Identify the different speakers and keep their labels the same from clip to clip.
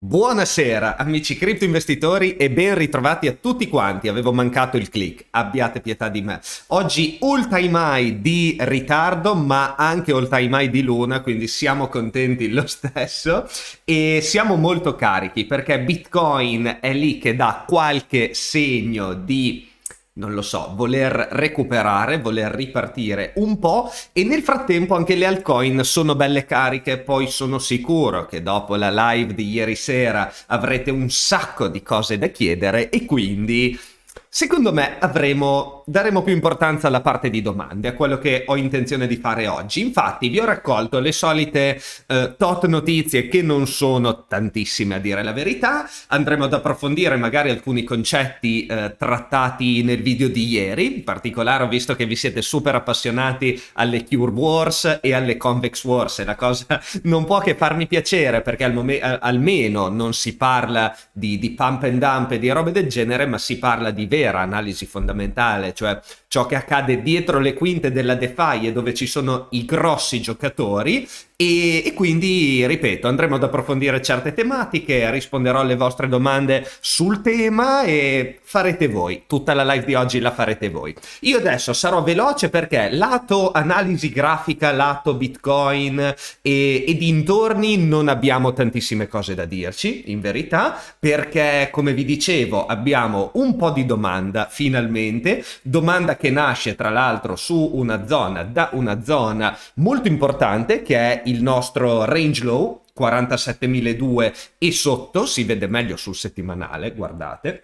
Speaker 1: Buonasera amici cripto investitori e ben ritrovati a tutti quanti, avevo mancato il click, abbiate pietà di me. Oggi all time high di ritardo ma anche all time high di luna, quindi siamo contenti lo stesso e siamo molto carichi perché Bitcoin è lì che dà qualche segno di non lo so, voler recuperare, voler ripartire un po' e nel frattempo anche le altcoin sono belle cariche, poi sono sicuro che dopo la live di ieri sera avrete un sacco di cose da chiedere e quindi Secondo me avremo, daremo più importanza alla parte di domande, a quello che ho intenzione di fare oggi. Infatti vi ho raccolto le solite eh, tot notizie che non sono tantissime a dire la verità. Andremo ad approfondire magari alcuni concetti eh, trattati nel video di ieri, in particolare ho visto che vi siete super appassionati alle Cure Wars e alle Convex Wars e la cosa non può che farmi piacere perché al mom- almeno non si parla di, di pump and dump e di robe del genere, ma si parla di vero vera analisi fondamentale, cioè ciò che accade dietro le quinte della DeFi e dove ci sono i grossi giocatori e, e, quindi, ripeto, andremo ad approfondire certe tematiche, risponderò alle vostre domande sul tema e farete voi, tutta la live di oggi la farete voi. Io adesso sarò veloce perché lato analisi grafica, lato bitcoin e, e dintorni non abbiamo tantissime cose da dirci, in verità, perché come vi dicevo abbiamo un po' di domanda finalmente, domanda che nasce tra l'altro su una zona, da una zona molto importante che è il nostro range low, 47.002 e sotto, si vede meglio sul settimanale, guardate.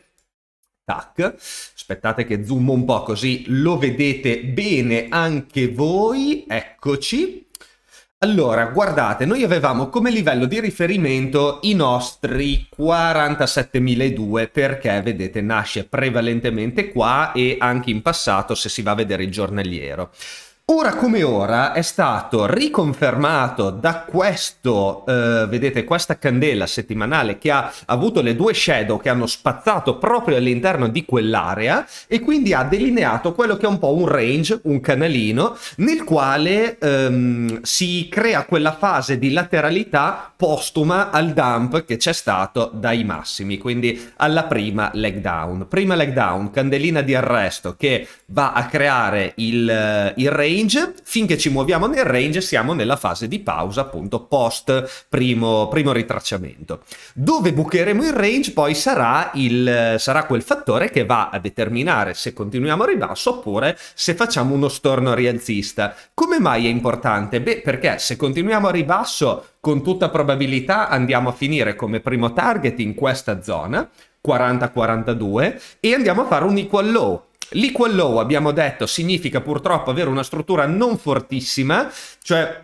Speaker 1: Tac, aspettate che zoom un po' così lo vedete bene anche voi, eccoci. Allora, guardate, noi avevamo come livello di riferimento i nostri 47.002 perché, vedete, nasce prevalentemente qua e anche in passato se si va a vedere il giornaliero. Ora come ora è stato riconfermato da questo, eh, vedete, questa candela settimanale che ha avuto le due shadow che hanno spazzato proprio all'interno di quell'area e quindi ha delineato quello che è un po' un range, un canalino, nel quale ehm, si crea quella fase di lateralità postuma al dump che c'è stato dai massimi, quindi alla prima leg down. Prima leg down, candelina di arresto che va a creare il, eh, il range range, finché ci muoviamo nel range siamo nella fase di pausa appunto post primo, primo ritracciamento. Dove bucheremo il range poi sarà, il, sarà quel fattore che va a determinare se continuiamo a ribasso oppure se facciamo uno storno rialzista. Come mai è importante? Beh perché se continuiamo a ribasso con tutta probabilità andiamo a finire come primo target in questa zona 40-42 e andiamo a fare un equal low L'equal low, abbiamo detto, significa purtroppo avere una struttura non fortissima, cioè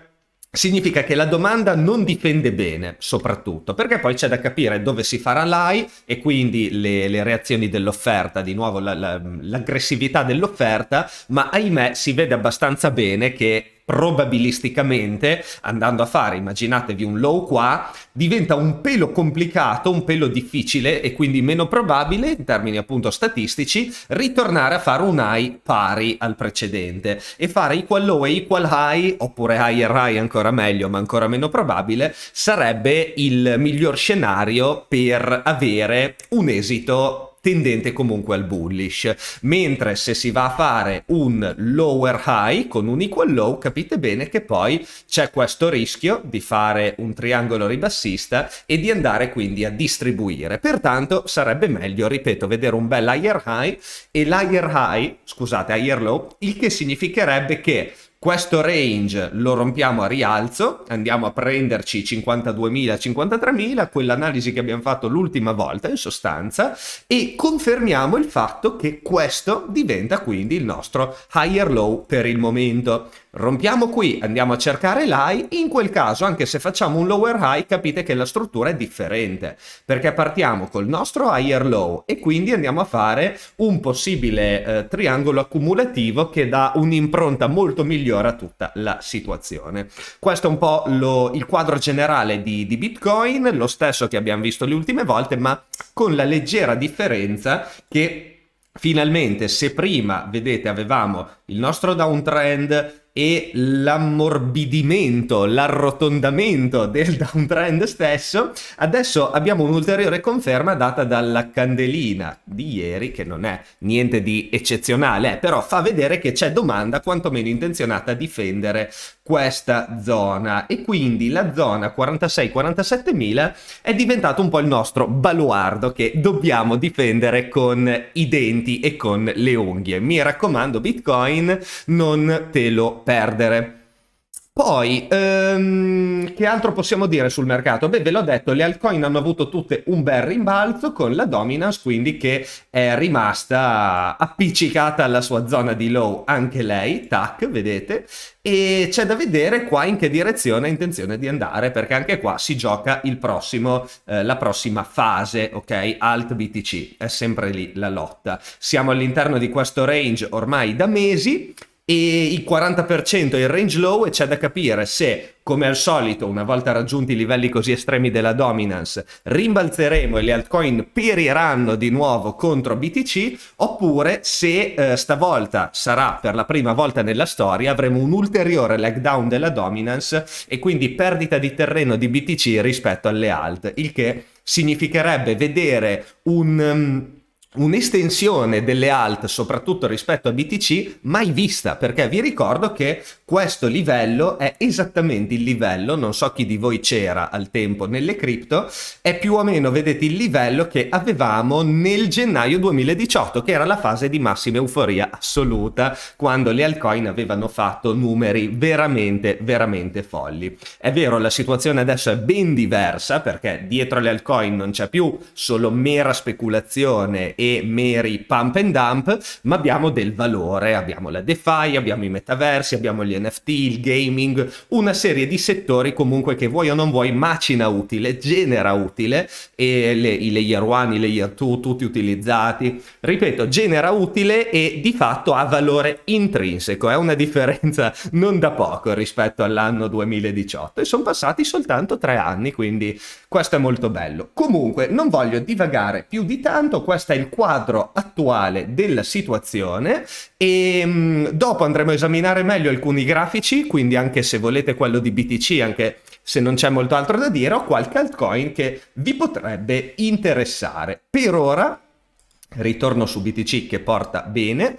Speaker 1: significa che la domanda non dipende bene, soprattutto, perché poi c'è da capire dove si farà l'AI e quindi le, le reazioni dell'offerta, di nuovo la, la, l'aggressività dell'offerta, ma ahimè si vede abbastanza bene che probabilisticamente, andando a fare, immaginatevi un low qua, diventa un pelo complicato, un pelo difficile e quindi meno probabile, in termini appunto statistici, ritornare a fare un high pari al precedente e fare equal low e equal high, oppure higher high ancora meglio, ma ancora meno probabile, sarebbe il miglior scenario per avere un esito tendente comunque al bullish. Mentre se si va a fare un lower high con un equal low, capite bene che poi c'è questo rischio di fare un triangolo ribassista e di andare quindi a distribuire. Pertanto sarebbe meglio, ripeto, vedere un bel higher high e l'higher high, scusate, higher low, il che significherebbe che questo range lo rompiamo a rialzo, andiamo a prenderci 52.000-53.000, quell'analisi che abbiamo fatto l'ultima volta in sostanza, e confermiamo il fatto che questo diventa quindi il nostro higher low per il momento. Rompiamo qui, andiamo a cercare l'high, in quel caso anche se facciamo un lower high capite che la struttura è differente, perché partiamo col nostro higher low e quindi andiamo a fare un possibile eh, triangolo accumulativo che dà un'impronta molto migliore a tutta la situazione. Questo è un po' lo, il quadro generale di, di Bitcoin, lo stesso che abbiamo visto le ultime volte, ma con la leggera differenza che Finalmente, se prima, vedete, avevamo il nostro downtrend e l'ammorbidimento, l'arrotondamento del downtrend stesso, adesso abbiamo un'ulteriore conferma data dalla candelina di ieri, che non è niente di eccezionale, eh, però fa vedere che c'è domanda quantomeno intenzionata a difendere questa zona e quindi la zona 46-47 mila è diventata un po' il nostro baluardo che dobbiamo difendere con i denti e con le unghie. Mi raccomando Bitcoin, non te lo perdi perdere. Poi, ehm, che altro possiamo dire sul mercato? Beh, ve l'ho detto, le altcoin hanno avuto tutte un bel rimbalzo con la dominance, quindi che è rimasta appiccicata alla sua zona di low anche lei, tac, vedete? E c'è da vedere qua in che direzione ha intenzione di andare, perché anche qua si gioca il prossimo, eh, la prossima fase, ok? Alt BTC, è sempre lì la lotta. Siamo all'interno di questo range ormai da mesi e il 40% è il range low e c'è da capire se, come al solito, una volta raggiunti i livelli così estremi della dominance, rimbalzeremo e le altcoin periranno di nuovo contro BTC, oppure se eh, stavolta sarà per la prima volta nella storia, avremo un ulteriore leg down della dominance e quindi perdita di terreno di BTC rispetto alle alt, il che significherebbe vedere un... Um, un'estensione delle alt soprattutto rispetto a BTC mai vista perché vi ricordo che questo livello è esattamente il livello non so chi di voi c'era al tempo nelle cripto è più o meno vedete il livello che avevamo nel gennaio 2018 che era la fase di massima euforia assoluta quando le altcoin avevano fatto numeri veramente veramente folli è vero la situazione adesso è ben diversa perché dietro le altcoin non c'è più solo mera speculazione e meri pump and dump, ma abbiamo del valore, abbiamo la DeFi, abbiamo i metaversi, abbiamo gli NFT, il gaming, una serie di settori comunque che vuoi o non vuoi macina utile, genera utile e le, i layer 1, i layer 2 tutti utilizzati, ripeto, genera utile e di fatto ha valore intrinseco, è una differenza non da poco rispetto all'anno 2018 e sono passati soltanto tre anni, quindi questo è molto bello. Comunque non voglio divagare più di tanto, questo è il quadro attuale della situazione e mh, mm, dopo andremo a esaminare meglio alcuni grafici, quindi anche se volete quello di BTC, anche se non c'è molto altro da dire, ho qualche altcoin che vi potrebbe interessare. Per ora ritorno su BTC che porta bene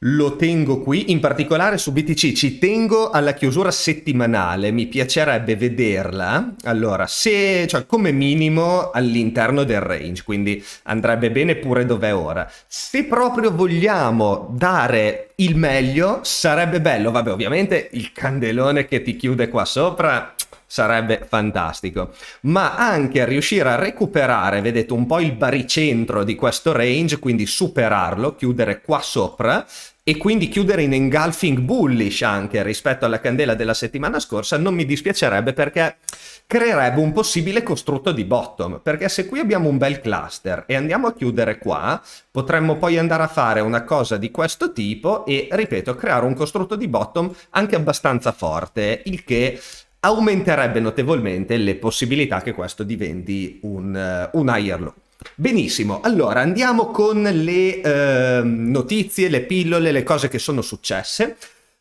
Speaker 1: lo tengo qui, in particolare su BTC ci tengo alla chiusura settimanale, mi piacerebbe vederla, allora se, cioè come minimo all'interno del range, quindi andrebbe bene pure dov'è ora. Se proprio vogliamo dare il meglio, sarebbe bello, vabbè ovviamente il candelone che ti chiude qua sopra sarebbe fantastico. Ma anche riuscire a recuperare, vedete, un po' il baricentro di questo range, quindi superarlo, chiudere qua sopra e quindi chiudere in engulfing bullish anche rispetto alla candela della settimana scorsa non mi dispiacerebbe perché creerebbe un possibile costrutto di bottom perché se qui abbiamo un bel cluster e andiamo a chiudere qua potremmo poi andare a fare una cosa di questo tipo e ripeto creare un costrutto di bottom anche abbastanza forte il che aumenterebbe notevolmente le possibilità che questo diventi un, eh, un higher low. Benissimo, allora andiamo con le eh, notizie, le pillole, le cose che sono successe.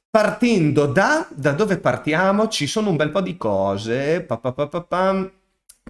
Speaker 1: Partendo da, da dove partiamo? Ci sono un bel po' di cose. Pa, pa, pa,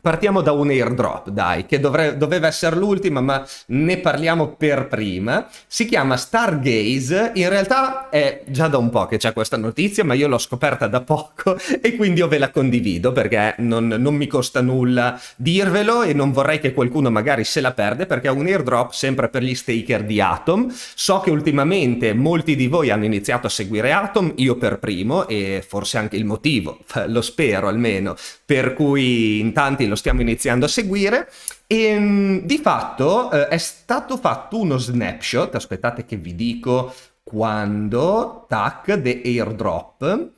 Speaker 1: Partiamo da un airdrop, dai, che dovre- doveva essere l'ultima, ma ne parliamo per prima. Si chiama Stargaze, in realtà è già da un po' che c'è questa notizia, ma io l'ho scoperta da poco e quindi io ve la condivido perché non, non mi costa nulla dirvelo e non vorrei che qualcuno magari se la perde perché è un airdrop sempre per gli staker di Atom. So che ultimamente molti di voi hanno iniziato a seguire Atom, io per primo, e forse anche il motivo, lo spero almeno, per cui in tanti infatti lo stiamo iniziando a seguire e ehm, di fatto eh, è stato fatto uno snapshot, aspettate che vi dico quando, tac, the airdrop.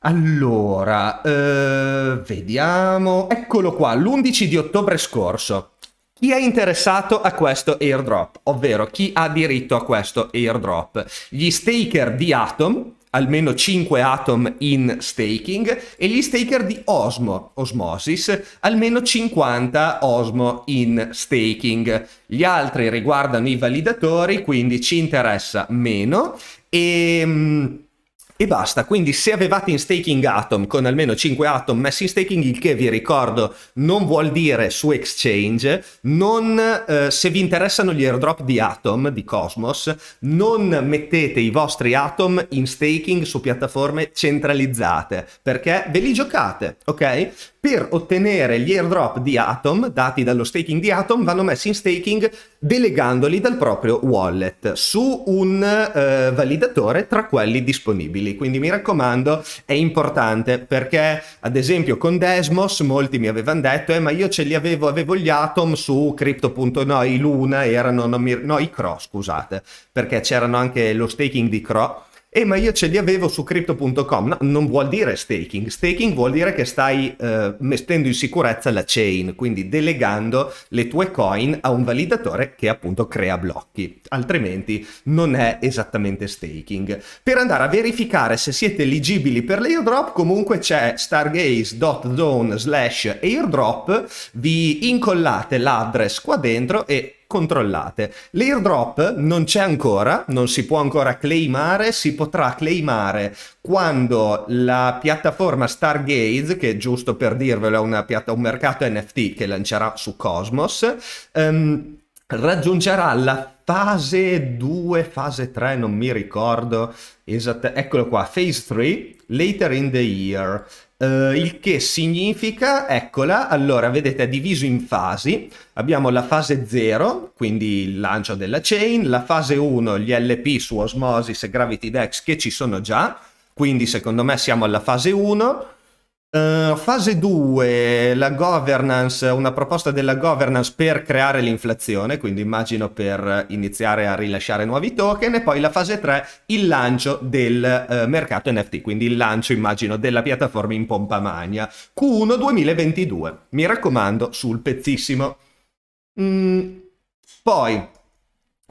Speaker 1: Allora, eh, vediamo, eccolo qua, l'11 di ottobre scorso. Chi è interessato a questo airdrop, ovvero chi ha diritto a questo airdrop? Gli staker di Atom, almeno 5 atom in staking e gli staker di Osmo, Osmosis, almeno 50 Osmo in staking. Gli altri riguardano i validatori, quindi ci interessa meno e ehm, e basta. Quindi se avevate in staking Atom con almeno 5 Atom messi in staking, il che vi ricordo non vuol dire su exchange, non, eh, se vi interessano gli airdrop di Atom, di Cosmos, non mettete i vostri Atom in staking su piattaforme centralizzate, perché ve li giocate, ok? Per ottenere gli airdrop di Atom, dati dallo staking di Atom, vanno messi in staking delegandoli dal proprio wallet su un eh, validatore tra quelli disponibili simili. Quindi mi raccomando, è importante perché ad esempio con Desmos molti mi avevano detto eh, ma io ce li avevo, avevo gli Atom su Crypto.no, i Luna erano, mi, no i Cro scusate, perché c'erano anche lo staking di Cro eh ma io ce li avevo su crypto.com, no, non vuol dire staking, staking vuol dire che stai eh, mettendo in sicurezza la chain, quindi delegando le tue coin a un validatore che appunto crea blocchi, altrimenti non è esattamente staking. Per andare a verificare se siete eligibili per l'airdrop comunque c'è stargaze.zone slash airdrop, vi incollate l'address qua dentro e controllate. L'airdrop non c'è ancora, non si può ancora claimare, si potrà claimare quando la piattaforma Stargaze, che è giusto per dirvelo è una piatta, un mercato NFT che lancerà su Cosmos, ehm, raggiungerà la fase 2, fase 3, non mi ricordo esattamente, eccolo qua, phase 3, later in the year. Uh, il che significa, eccola, allora vedete è diviso in fasi, abbiamo la fase 0, quindi il lancio della chain, la fase 1, gli LP su Osmosis e Gravity Dex che ci sono già, quindi secondo me siamo alla fase 1, eh, fase 2, la governance, una proposta della governance per creare l'inflazione, quindi immagino per iniziare a rilasciare nuovi token, e poi la fase 3, il lancio del uh, mercato NFT, quindi il lancio immagino della piattaforma in pompa magna. Q1 2022, mi raccomando, sul pezzissimo. Mm, poi,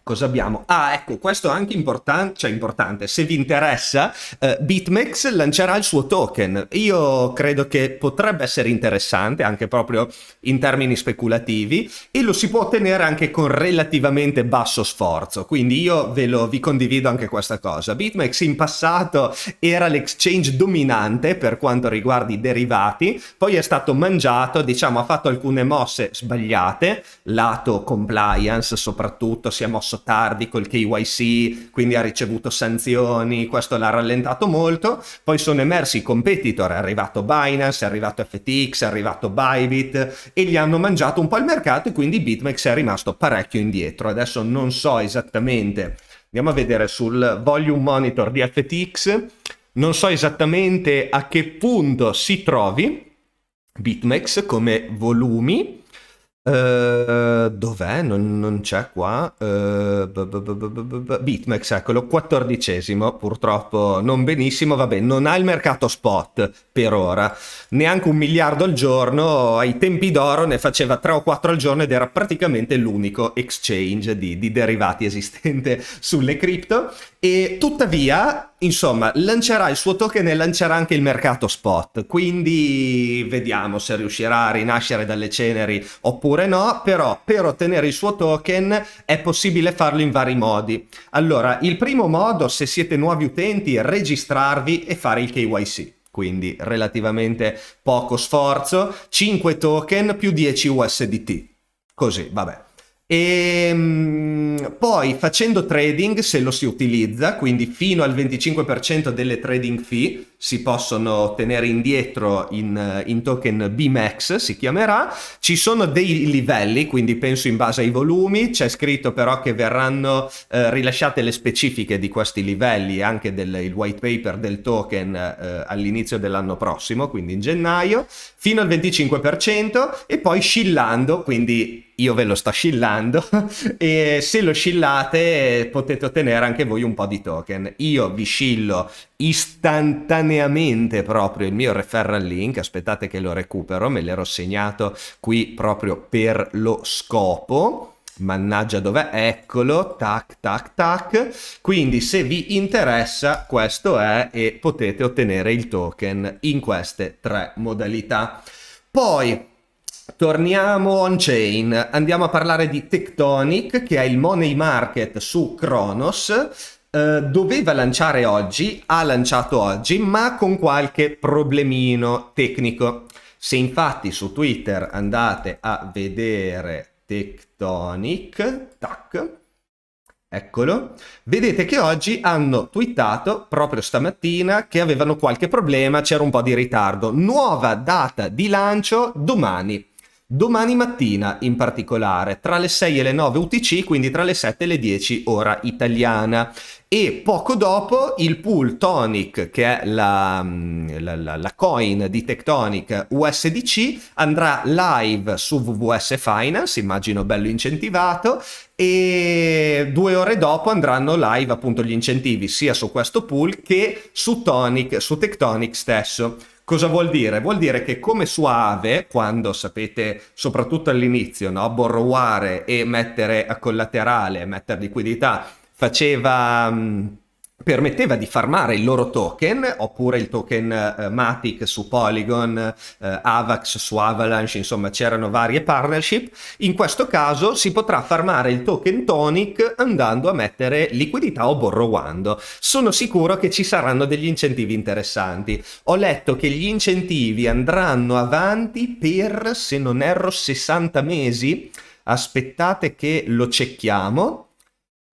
Speaker 1: Cosa abbiamo? Ah, ecco, questo è anche importan cioè importante, se vi interessa, eh, BitMEX lancerà il suo token. Io credo che potrebbe essere interessante, anche proprio in termini speculativi, e lo si può ottenere anche con relativamente basso sforzo. Quindi io ve lo, vi condivido anche questa cosa. BitMEX in passato era l'exchange dominante per quanto riguarda i derivati, poi è stato mangiato, diciamo, ha fatto alcune mosse sbagliate, lato compliance soprattutto, si è mosso messo tardi col KYC, quindi ha ricevuto sanzioni, questo l'ha rallentato molto. Poi sono emersi i competitor, è arrivato Binance, è arrivato FTX, è arrivato Bybit e gli hanno mangiato un po' il mercato e quindi BitMEX è rimasto parecchio indietro. Adesso non so esattamente, andiamo a vedere sul volume monitor di FTX, non so esattamente a che punto si trovi BitMEX come volumi Uh, dov'è? Non, non, c'è qua. Ehm, Bitmex, eccolo, quattordicesimo, purtroppo non benissimo, vabbè, non ha il mercato spot per ora, neanche un miliardo al giorno, ai tempi d'oro ne faceva 3 o 4 al giorno ed era praticamente l'unico exchange di, di derivati esistente sulle cripto. E tuttavia, insomma, lancerà il suo token e lancerà anche il mercato spot, quindi vediamo se riuscirà a rinascere dalle ceneri oppure no, però per ottenere il suo token è possibile farlo in vari modi. Allora, il primo modo, se siete nuovi utenti, è registrarvi e fare il KYC quindi relativamente poco sforzo, 5 token più 10 USDT. Così, vabbè. E ehm, poi facendo trading, se lo si utilizza, quindi fino al 25% delle trading fee, si possono tenere indietro in, eh, in token BMAX, si chiamerà. Ci sono dei livelli, quindi penso in base ai volumi, c'è scritto però che verranno eh, rilasciate le specifiche di questi livelli, anche del white paper del token eh, all'inizio dell'anno prossimo, quindi in gennaio, fino al 25% e poi scillando, quindi io ve lo sto scillando e se lo scillate eh, potete ottenere anche voi un po' di token. Io vi scillo istantaneamente spontaneamente proprio il mio referral link, aspettate che lo recupero, me l'ero segnato qui proprio per lo scopo. Mannaggia dov'è? Eccolo, tac tac tac. Quindi se vi interessa questo è e potete ottenere il token in queste tre modalità. Poi Torniamo on-chain, andiamo a parlare di Tectonic che è il money market su Kronos eh, doveva lanciare oggi, ha lanciato oggi, ma con qualche problemino tecnico. Se infatti su Twitter andate a vedere Tectonic, tac, eccolo, vedete che oggi hanno twittato proprio stamattina che avevano qualche problema, c'era un po' di ritardo. Nuova data di lancio domani. Domani mattina, in particolare, tra le 6 e le 9 UTC, quindi tra le 7 e le 10 ora italiana. E poco dopo il pool Tonic, che è la, mm, la, la coin di Tectonic USDC, andrà live su VVS Finance, immagino bello incentivato, e due ore dopo andranno live appunto gli incentivi sia su questo pool che su Tonic, su Tectonic stesso. Cosa vuol dire? Vuol dire che come su Ave, quando sapete, soprattutto all'inizio, no, borroware e mettere a collaterale, mettere liquidità, faceva... Mh, mm, permetteva di farmare il loro token, oppure il token eh, Matic su Polygon, eh, Avax su Avalanche, insomma c'erano varie partnership. In questo caso si potrà farmare il token Tonic andando a mettere liquidità o borrowando. Sono sicuro che ci saranno degli incentivi interessanti. Ho letto che gli incentivi andranno avanti per, se non erro, 60 mesi. Aspettate che lo cerchiamo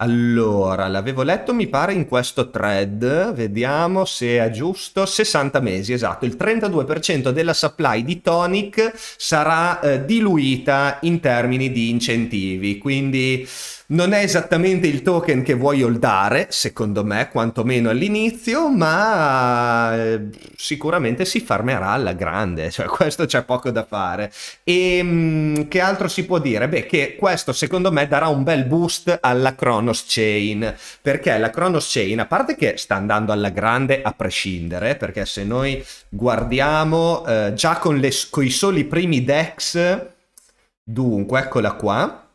Speaker 1: allora, l'avevo letto, mi pare, in questo thread, vediamo se è giusto, 60 mesi, esatto, il 32% della supply di Tonic sarà eh, diluita in termini di incentivi, quindi non è esattamente il token che vuoi holdare, secondo me, quantomeno all'inizio, ma eh, sicuramente si farmerà alla grande, cioè questo c'è poco da fare. E ehm, mh, che altro si può dire? Beh, che questo secondo me darà un bel boost alla crono Chronos Chain, perché la Chronos Chain, a parte che sta andando alla grande a prescindere, perché se noi guardiamo eh, già con, le, con i soli primi dex, dunque, eccola qua,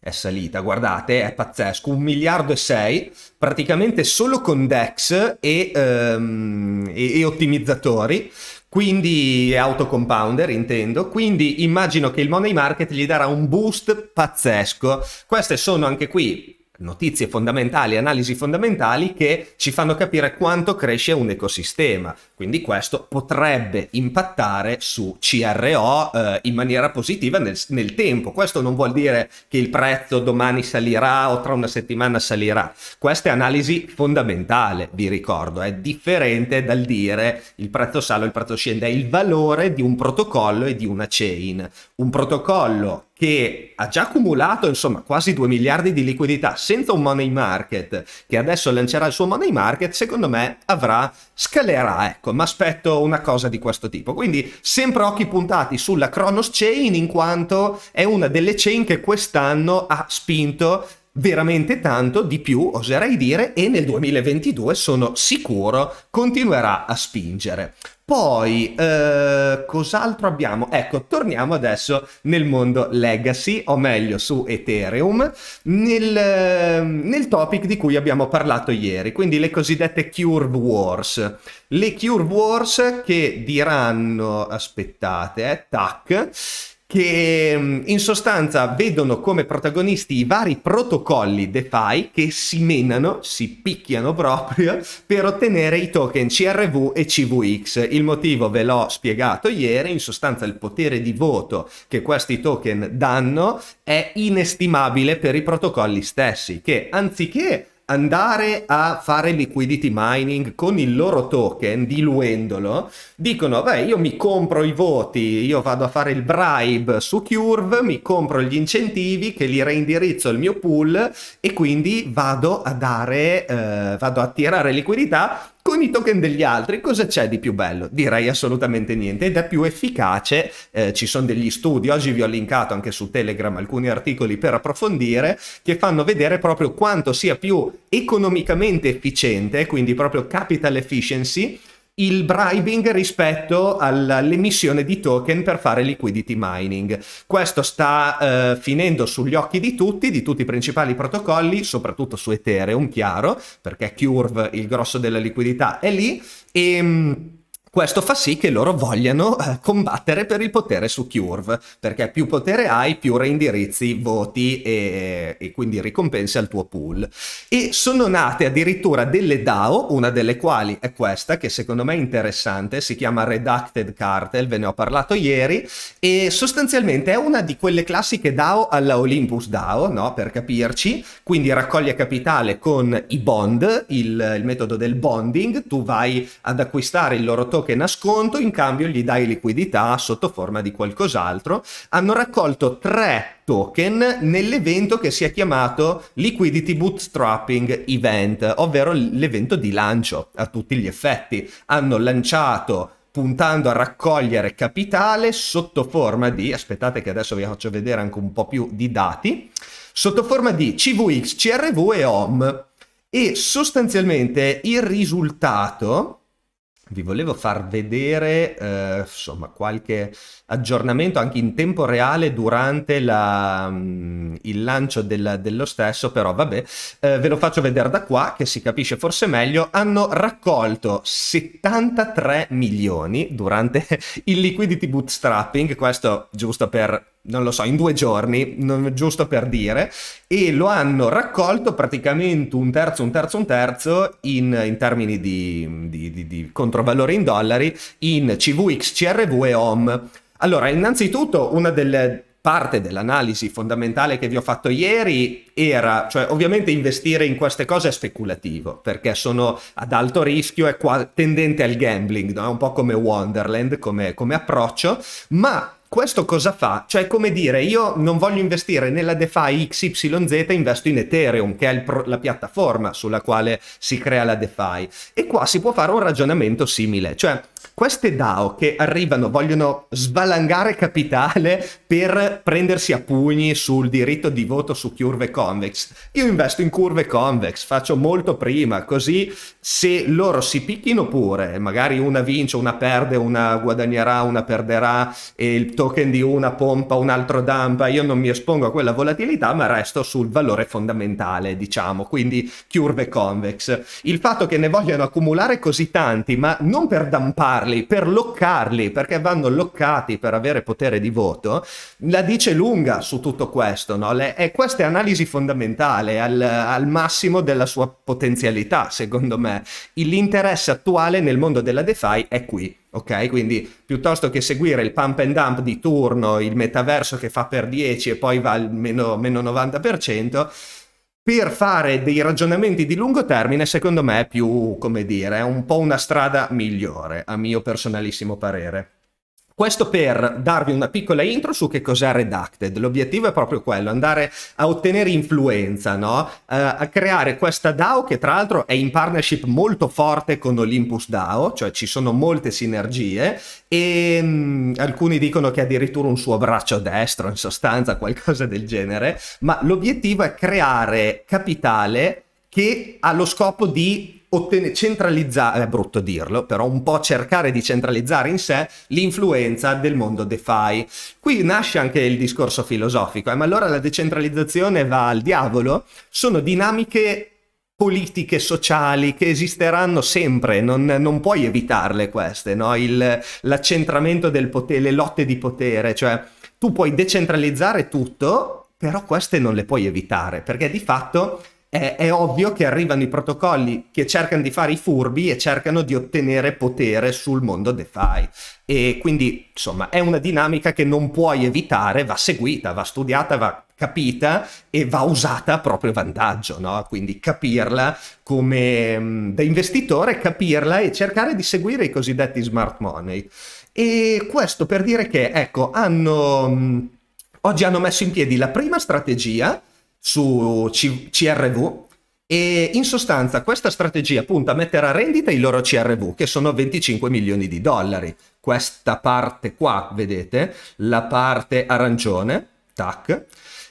Speaker 1: è salita, guardate, è pazzesco, un miliardo e sei, praticamente solo con DEX e, um, e, e ottimizzatori, quindi autocompounder intendo, quindi immagino che il money market gli darà un boost pazzesco. Queste sono anche qui notizie fondamentali, analisi fondamentali che ci fanno capire quanto cresce un ecosistema. Quindi questo potrebbe impattare su CRO eh, in maniera positiva nel, nel, tempo. Questo non vuol dire che il prezzo domani salirà o tra una settimana salirà. Questa è analisi fondamentale, vi ricordo, è differente dal dire il prezzo sale o il prezzo scende, è il valore di un protocollo e di una chain. Un protocollo che ha già accumulato insomma quasi 2 miliardi di liquidità senza un money market che adesso lancerà il suo money market secondo me avrà scalerà ecco ma aspetto una cosa di questo tipo quindi sempre occhi puntati sulla Kronos Chain in quanto è una delle chain che quest'anno ha spinto veramente tanto, di più oserei dire, e nel 2022 sono sicuro continuerà a spingere. Poi, eh, cos'altro abbiamo? Ecco, torniamo adesso nel mondo legacy, o meglio su Ethereum, nel, nel, topic di cui abbiamo parlato ieri, quindi le cosiddette Curve Wars. Le Curve Wars che diranno, aspettate, eh, tac, che mm, in sostanza vedono come protagonisti i vari protocolli DeFi che si menano, si picchiano proprio per ottenere i token CRV e CVX. Il motivo ve l'ho spiegato ieri, in sostanza il potere di voto che questi token danno è inestimabile per i protocolli stessi che anziché andare a fare liquidity mining con il loro token, diluendolo, dicono, beh, io mi compro i voti, io vado a fare il bribe su Curve, mi compro gli incentivi che li reindirizzo al mio pool e quindi vado a dare, eh, vado a tirare liquidità con i token degli altri cosa c'è di più bello? Direi assolutamente niente ed è più efficace, eh, ci sono degli studi, oggi vi ho linkato anche su Telegram alcuni articoli per approfondire che fanno vedere proprio quanto sia più economicamente efficiente, quindi proprio capital efficiency, il bribing rispetto all'emissione di token per fare liquidity mining. Questo sta eh, finendo sugli occhi di tutti, di tutti i principali protocolli, soprattutto su Ethereum, chiaro, perché Curve, il grosso della liquidità, è lì e ehm, questo fa sì che loro vogliano eh, combattere per il potere su Curve, perché più potere hai, più reindirizzi voti e, e quindi ricompense al tuo pool. E sono nate addirittura delle DAO, una delle quali è questa, che secondo me è interessante, si chiama Redacted Cartel, ve ne ho parlato ieri, e sostanzialmente è una di quelle classiche DAO alla Olympus DAO, no? per capirci, quindi raccoglie capitale con i bond, il, il metodo del bonding, tu vai ad acquistare il loro token che nascondo, in cambio gli dai liquidità sotto forma di qualcos'altro. Hanno raccolto tre token nell'evento che si è chiamato Liquidity Bootstrapping Event, ovvero l'evento di lancio a tutti gli effetti. Hanno lanciato puntando a raccogliere capitale sotto forma di, aspettate che adesso vi faccio vedere anche un po' più di dati, sotto forma di CVX, CRV e OM. E sostanzialmente il risultato vi volevo far vedere eh, insomma, qualche aggiornamento anche in tempo reale durante la, mm, il lancio del, dello stesso, però vabbè, eh, ve lo faccio vedere da qua che si capisce forse meglio, hanno raccolto 73 milioni durante il liquidity bootstrapping, questo giusto per non lo so, in due giorni, non, giusto per dire, e lo hanno raccolto praticamente un terzo, un terzo, un terzo in, in termini di, di, di, di controvalore in dollari in CVX, CRV e OM. Allora, innanzitutto una delle parte dell'analisi fondamentale che vi ho fatto ieri era, cioè ovviamente investire in queste cose è speculativo perché sono ad alto rischio e qua- tendente al gambling, no? un po' come Wonderland come, come approccio, ma questo cosa fa? Cioè, come dire, io non voglio investire nella DeFi XYZ, investo in Ethereum, che è pro- la piattaforma sulla quale si crea la DeFi. E qua si può fare un ragionamento simile. Cioè, queste DAO che arrivano, vogliono svalangare capitale per prendersi a pugni sul diritto di voto su curve convex. Io investo in curve convex, faccio molto prima, così se loro si picchino pure, magari una vince, una perde, una guadagnerà, una perderà, e il token di una pompa, un altro dampa, io non mi espongo a quella volatilità, ma resto sul valore fondamentale, diciamo, quindi curve convex. Il fatto che ne vogliano accumulare così tanti, ma non per damparli, loccarli, per loccarli, perché vanno loccati per avere potere di voto, la dice lunga su tutto questo, no? Le, e questa è analisi fondamentale al, al massimo della sua potenzialità, secondo me. L'interesse attuale nel mondo della DeFi è qui. Ok, quindi piuttosto che seguire il pump and dump di turno, il metaverso che fa per 10 e poi va al meno, meno 90%, per fare dei ragionamenti di lungo termine, secondo me è più, come dire, è un po' una strada migliore, a mio personalissimo parere. Questo per darvi una piccola intro su che cos'è Redacted. L'obiettivo è proprio quello, andare a ottenere influenza, no? eh, a creare questa DAO che tra l'altro è in partnership molto forte con Olympus DAO, cioè ci sono molte sinergie e mh, mm, alcuni dicono che è addirittura un suo braccio destro, in sostanza qualcosa del genere, ma l'obiettivo è creare capitale che ha lo scopo di ottenere, centralizzare, è brutto dirlo, però un po' cercare di centralizzare in sé l'influenza del mondo DeFi. Qui nasce anche il discorso filosofico, eh, ma allora la decentralizzazione va al diavolo? Sono dinamiche politiche sociali che esisteranno sempre, non, non puoi evitarle queste, no? il, l'accentramento del potere, le lotte di potere, cioè tu puoi decentralizzare tutto, però queste non le puoi evitare, perché di fatto è, è, ovvio che arrivano i protocolli che cercano di fare i furbi e cercano di ottenere potere sul mondo DeFi. E quindi, insomma, è una dinamica che non puoi evitare, va seguita, va studiata, va capita e va usata a proprio vantaggio, no? Quindi capirla come mm, da investitore, capirla e cercare di seguire i cosiddetti smart money. E questo per dire che, ecco, hanno, mm, oggi hanno messo in piedi la prima strategia, su C- CRV e in sostanza questa strategia punta a mettere a rendita i loro CRV che sono 25 milioni di dollari. Questa parte qua, vedete, la parte arancione, tac,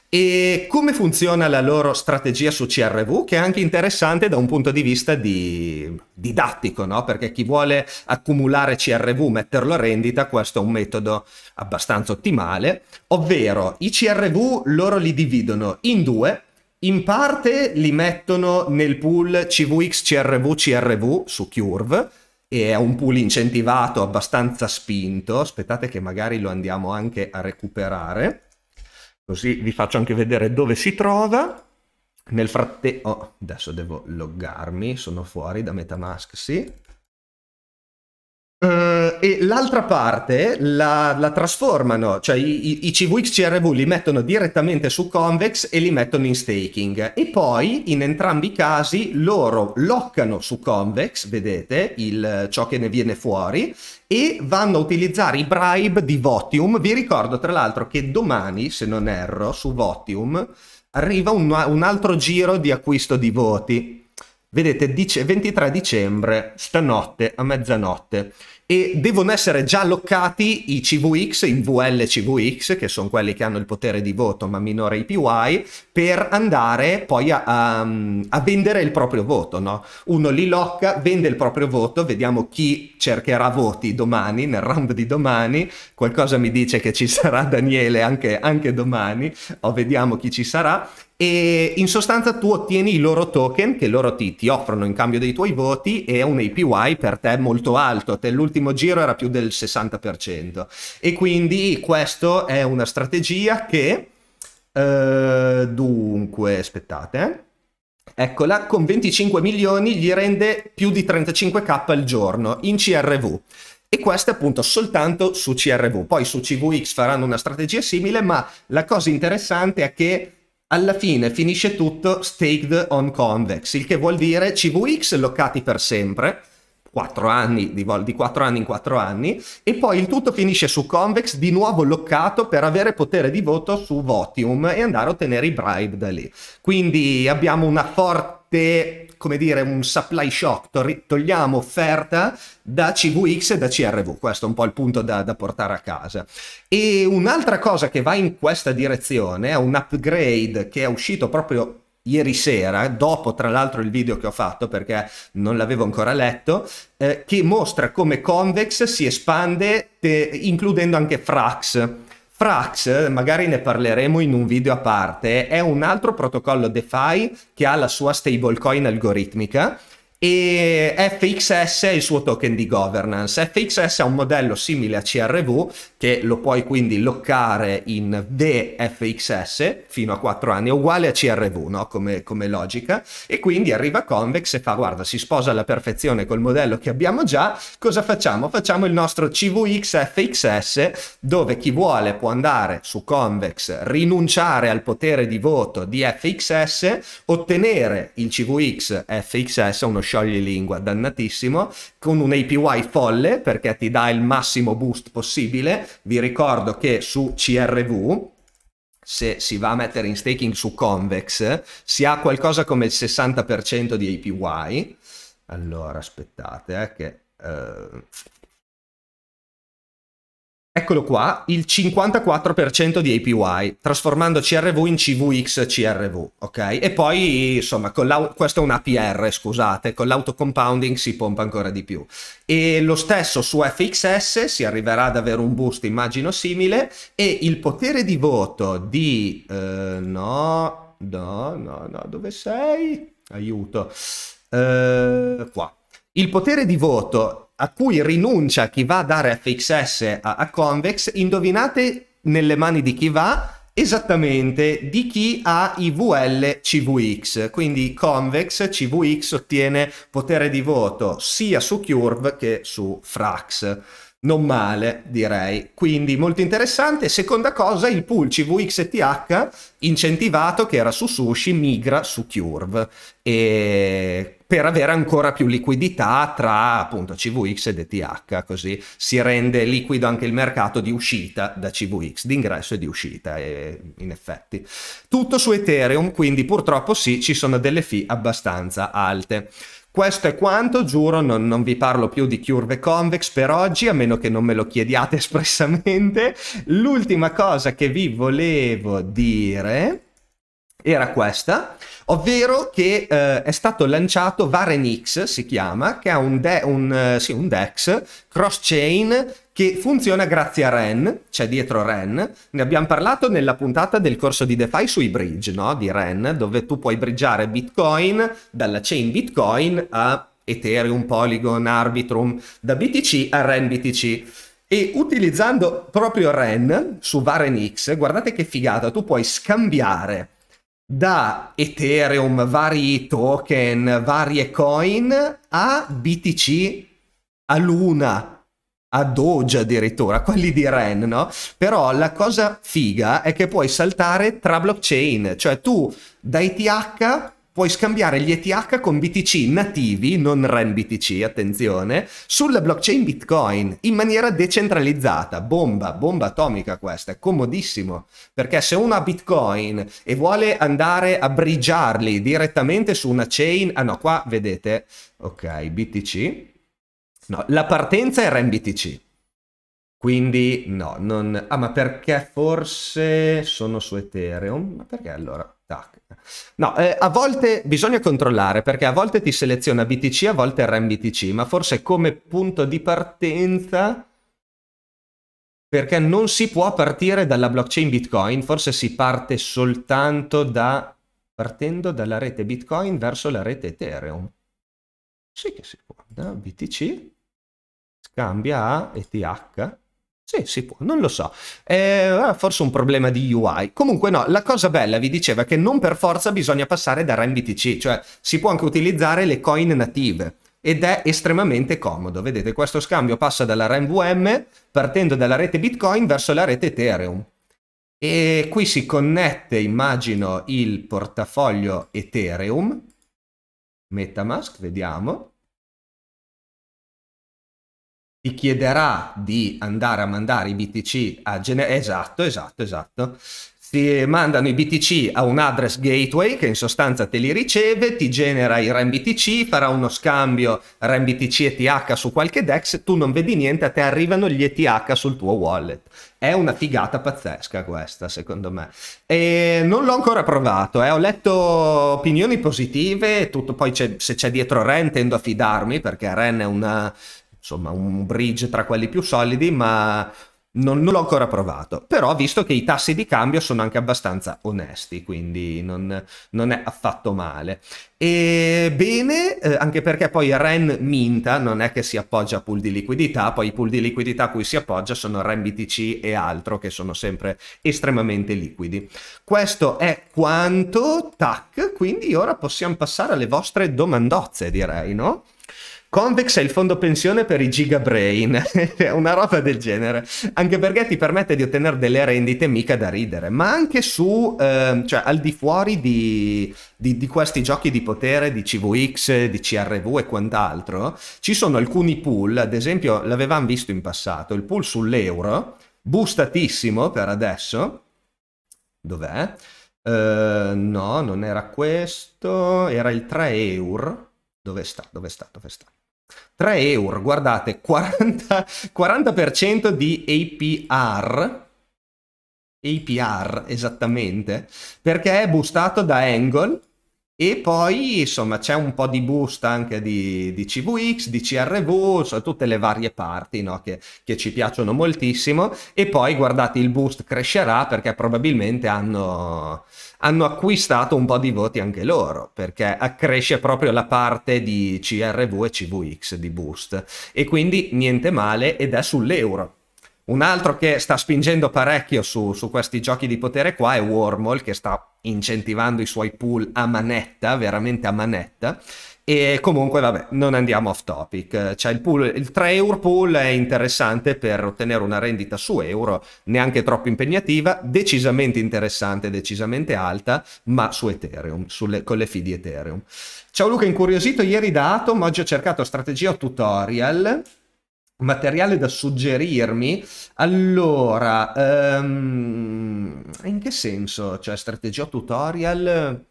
Speaker 1: e come funziona la loro strategia su CRV, che è anche interessante da un punto di vista di... didattico, no? perché chi vuole accumulare CRV, metterlo a rendita, questo è un metodo abbastanza ottimale, ovvero i CRV loro li dividono in due, in parte li mettono nel pool CVX CRV CRV su Curve, e è un pool incentivato abbastanza spinto, aspettate che magari lo andiamo anche a recuperare Così vi faccio anche vedere dove si trova. Nel frattempo, oh, adesso devo loggarmi, sono fuori da Metamask, sì. Uh, e l'altra parte la, la trasformano, cioè i, i, CVX CRV li mettono direttamente su Convex e li mettono in staking e poi in entrambi i casi loro loccano su Convex, vedete il, ciò che ne viene fuori e vanno a utilizzare i bribe di Votium. Vi ricordo tra l'altro che domani, se non erro, su Votium arriva un, un altro giro di acquisto di voti Vedete, 23 dicembre, stanotte a mezzanotte. E devono essere già alloccati i CVX, i VL CVX, che sono quelli che hanno il potere di voto ma minore IPY per andare poi a, a, a vendere il proprio voto. No? Uno li locca, vende il proprio voto, vediamo chi cercherà voti domani, nel round di domani. Qualcosa mi dice che ci sarà Daniele anche, anche domani, o vediamo chi ci sarà e in sostanza tu ottieni i loro token che loro ti, ti, offrono in cambio dei tuoi voti e un APY per te molto alto, te l'ultimo giro era più del 60% e quindi questa è una strategia che eh, dunque aspettate eh. eccola con 25 milioni gli rende più di 35k al giorno in CRV e questo appunto soltanto su CRV poi su CVX faranno una strategia simile ma la cosa interessante è che alla fine finisce tutto staked on convex, il che vuol dire CVX locati per sempre, 4 anni, di, di 4 anni in 4 anni, e poi il tutto finisce su convex di nuovo locato per avere potere di voto su Votium e andare a ottenere i bribe da lì. Quindi abbiamo una forte forte, come dire, un supply shock, togliamo offerta da CVX e da CRV, questo è un po' il punto da, da portare a casa. E un'altra cosa che va in questa direzione è un upgrade che è uscito proprio ieri sera, dopo tra l'altro il video che ho fatto perché non l'avevo ancora letto, eh, che mostra come Convex si espande te, eh, includendo anche Frax Frax, magari ne parleremo in un video a parte, è un altro protocollo DeFi che ha la sua stablecoin algoritmica e FXS è il suo token di governance. FXS è un modello simile a CRV che lo puoi quindi loccare in VFXS fino a 4 anni, è uguale a CRV no? come, come, logica e quindi arriva Convex e fa guarda si sposa alla perfezione col modello che abbiamo già, cosa facciamo? Facciamo il nostro CVX FXS dove chi vuole può andare su Convex, rinunciare al potere di voto di FXS, ottenere il CVX FXS, uno sciogli lingua dannatissimo, con un APY folle perché ti dà il massimo boost possibile. Vi ricordo che su CRV, se si va a mettere in staking su Convex, si ha qualcosa come il 60% di APY. Allora, aspettate, eh, che... Uh Eccolo qua, il 54% di APY, trasformando CRV in CVX CRV, ok? E poi, insomma, questo è un APR, scusate, con l'autocompounding si pompa ancora di più. E lo stesso su FXS, si arriverà ad avere un boost, immagino, simile, e il potere di voto di... Eh, no, no, no, no, dove sei? Aiuto. Eh, qua. Il potere di voto a cui rinuncia chi va a dare FXS a, a Convex, indovinate nelle mani di chi va esattamente di chi ha IVL CVX. Quindi Convex CVX ottiene potere di voto sia su Curve che su Frax non male direi quindi molto interessante seconda cosa il pool CVXTH incentivato che era su Sushi migra su Curve e per avere ancora più liquidità tra appunto CVX e DTH così si rende liquido anche il mercato di uscita da CVX di ingresso e di uscita e, in effetti tutto su Ethereum quindi purtroppo sì ci sono delle fee abbastanza alte questo è quanto, giuro, non, non, vi parlo più di curve convex per oggi, a meno che non me lo chiediate espressamente. L'ultima cosa che vi volevo dire era questa, ovvero che eh, è stato lanciato Varenix, si chiama, che è un, de- un, eh, sì, un DEX cross-chain che funziona grazie a REN, c'è cioè dietro REN. Ne abbiamo parlato nella puntata del corso di DeFi sui bridge, no? Di REN, dove tu puoi bridgeare Bitcoin dalla chain Bitcoin a Ethereum, Polygon, Arbitrum, da BTC a REN BTC. E utilizzando proprio REN su VarenX, guardate che figata, tu puoi scambiare da Ethereum, vari token, varie coin a BTC, a Luna, a Doge addirittura, quelli di Ren, no? Però la cosa figa è che puoi saltare tra blockchain, cioè tu da ETH puoi scambiare gli ETH con BTC nativi, non REN BTC, attenzione, sulla blockchain Bitcoin in maniera decentralizzata. Bomba, bomba atomica questa, è comodissimo, perché se uno ha Bitcoin e vuole andare a brigiarli direttamente su una chain, ah no, qua vedete, ok, BTC, No, la partenza era in Quindi no, non... Ah, ma perché forse sono su Ethereum? Ma perché allora? Tac. No, eh, a volte bisogna controllare perché a volte ti seleziona BTC, a volte RMBTC, ma forse come punto di partenza perché non si può partire dalla blockchain Bitcoin, forse si parte soltanto da partendo dalla rete Bitcoin verso la rete Ethereum. Sì che si può. BTC scambia a ETH. Sì, si può, non lo so. È eh, ah, forse un problema di UI. Comunque no, la cosa bella vi diceva che non per forza bisogna passare da RMBTC, cioè si può anche utilizzare le coin native ed è estremamente comodo. Vedete, questo scambio passa dalla RMVM partendo dalla rete Bitcoin verso la rete Ethereum. E qui si connette, immagino, il portafoglio Ethereum, Metamask, vediamo ti chiederà di andare a mandare i BTC a generare... Esatto, esatto, esatto. Ti mandano i BTC a un address gateway che in sostanza te li riceve, ti genera i RAM BTC, farà uno scambio RAM BTC ETH su qualche DEX, tu non vedi niente, a te arrivano gli ETH sul tuo wallet. È una figata pazzesca questa, secondo me. E non l'ho ancora provato, eh. ho letto opinioni positive, tutto, poi c'è, se c'è dietro Ren tendo a fidarmi perché Ren è una insomma un bridge tra quelli più solidi, ma non, non l'ho ancora provato. Però ho visto che i tassi di cambio sono anche abbastanza onesti, quindi non, non è affatto male. E bene, eh, anche perché poi REN minta, non è che si appoggia a pool di liquidità, poi i pool di liquidità a cui si appoggia sono REN BTC e altro, che sono sempre estremamente liquidi. Questo è quanto, tac, quindi ora possiamo passare alle vostre domandozze, direi, no? Convex è il fondo pensione per i gigabrain, una roba del genere, anche perché ti permette di ottenere delle rendite mica da ridere, ma anche su, eh, cioè al di fuori di, di, di, questi giochi di potere, di CVX, di CRV e quant'altro, ci sono alcuni pool, ad esempio l'avevamo visto in passato, il pool sull'euro, boostatissimo per adesso, dov'è? Eh, no, non era questo, era il 3 euro. Dove sta? Dove sta? Dove sta? 3 euro, guardate, 40, 40% di APR, APR esattamente, perché è boostato da Angle e poi, insomma, c'è un po' di boost anche di, di CVX, di CRV, so, tutte le varie parti no? che, che, ci piacciono moltissimo. E poi, guardate, il boost crescerà perché probabilmente hanno, hanno acquistato un po' di voti anche loro, perché accresce proprio la parte di CRV e CVX di boost. E quindi niente male ed è sull'euro un altro che sta spingendo parecchio su, su, questi giochi di potere qua è Wormhole che sta incentivando i suoi pool a manetta, veramente a manetta. E comunque vabbè, non andiamo off topic. C'è il, pool, il 3 euro pool è interessante per ottenere una rendita su euro, neanche troppo impegnativa, decisamente interessante, decisamente alta, ma su Ethereum, sulle, con le fee di Ethereum. Ciao Luca, incuriosito ieri da Atom, oggi ho cercato strategia tutorial materiale da suggerirmi, allora, um, in che senso? Cioè, strategia tutorial?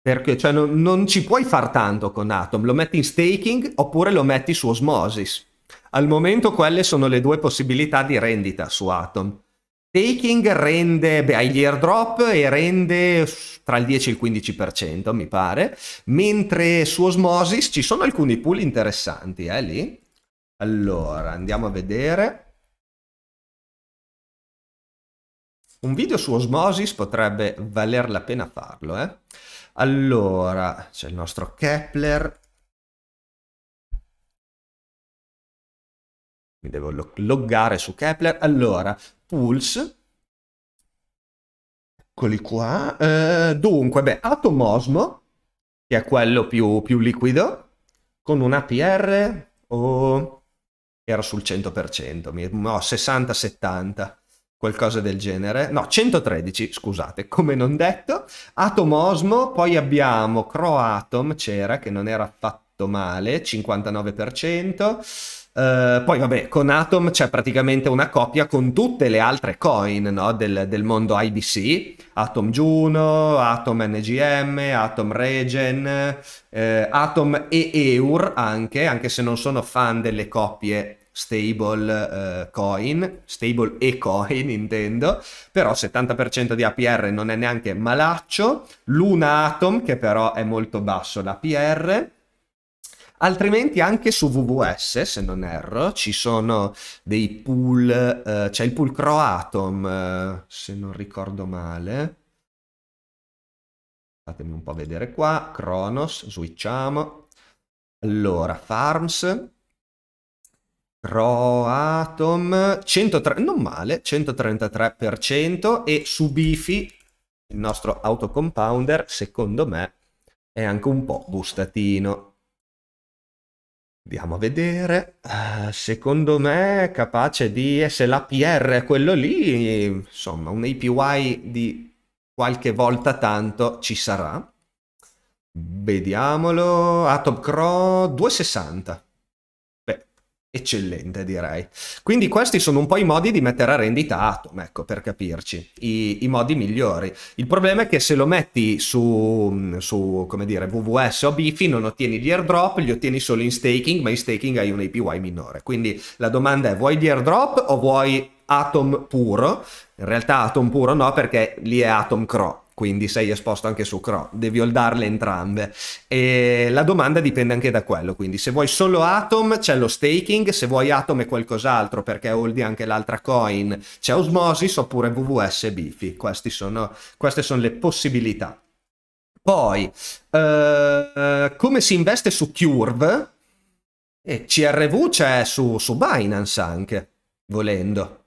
Speaker 1: Perché cioè, non, non ci puoi far tanto con Atom, lo metti in staking oppure lo metti su Osmosis. Al momento quelle sono le due possibilità di rendita su Atom. Staking rende, beh, hai gli airdrop e rende tra il 10 e il 15%, mi pare, mentre su Osmosis ci sono alcuni pool interessanti, eh, lì, allora, andiamo a vedere. Un video su Osmosis potrebbe valer la pena farlo, eh? Allora, c'è il nostro Kepler. Mi devo loggare su Kepler. Allora, Pulse. Eccoli qua. Eh, dunque, beh, Atomosmo, che è quello più, più liquido, con un APR o... Oh era sul 100%, no, 60-70, qualcosa del genere. No, 113, scusate, come non detto. Atom Osmo, poi abbiamo Croatom, c'era, che non era affatto male, 59%. Uh, eh, poi vabbè, con Atom c'è praticamente una coppia con tutte le altre coin no? del, del, mondo IBC, Atom Juno, Atom NGM, Atom Regen, eh, Atom e Eur anche, anche se non sono fan delle coppie stable eh, coin, stable e coin intendo, però 70% di APR non è neanche malaccio, Luna Atom che però è molto basso l'APR, altrimenti anche su VVS se non erro ci sono dei pool, eh, c'è il pool Croatom eh, se non ricordo male, fatemi un po' vedere qua, Kronos, switchiamo, allora Farms, Croatom 103, non male, 133% e su Bifi, il nostro autocompounder, secondo me è anche un po' bustatino. Andiamo a vedere, eh, secondo me è capace di, se l'APR quello lì, insomma un APY di qualche volta tanto ci sarà. Vediamolo, Atom Cro 260 eccellente direi. Quindi questi sono un po' i modi di mettere a rendita Atom, ecco per capirci, i, i modi migliori. Il problema è che se lo metti su, su come dire, VVS o Bifi non ottieni gli airdrop, li ottieni solo in staking, ma in staking hai un APY minore. Quindi la domanda è vuoi gli airdrop o vuoi Atom puro? In realtà Atom puro no perché lì è Atom Cro quindi sei esposto anche su CRO, devi holdarle entrambe. E la domanda dipende anche da quello, quindi se vuoi solo Atom c'è lo staking, se vuoi Atom e qualcos'altro perché holdi anche l'altra coin c'è Osmosis oppure WWS Bifi, sono, queste sono le possibilità. Poi, eh, come si investe su Curve? E CRV c'è su, su Binance anche, volendo.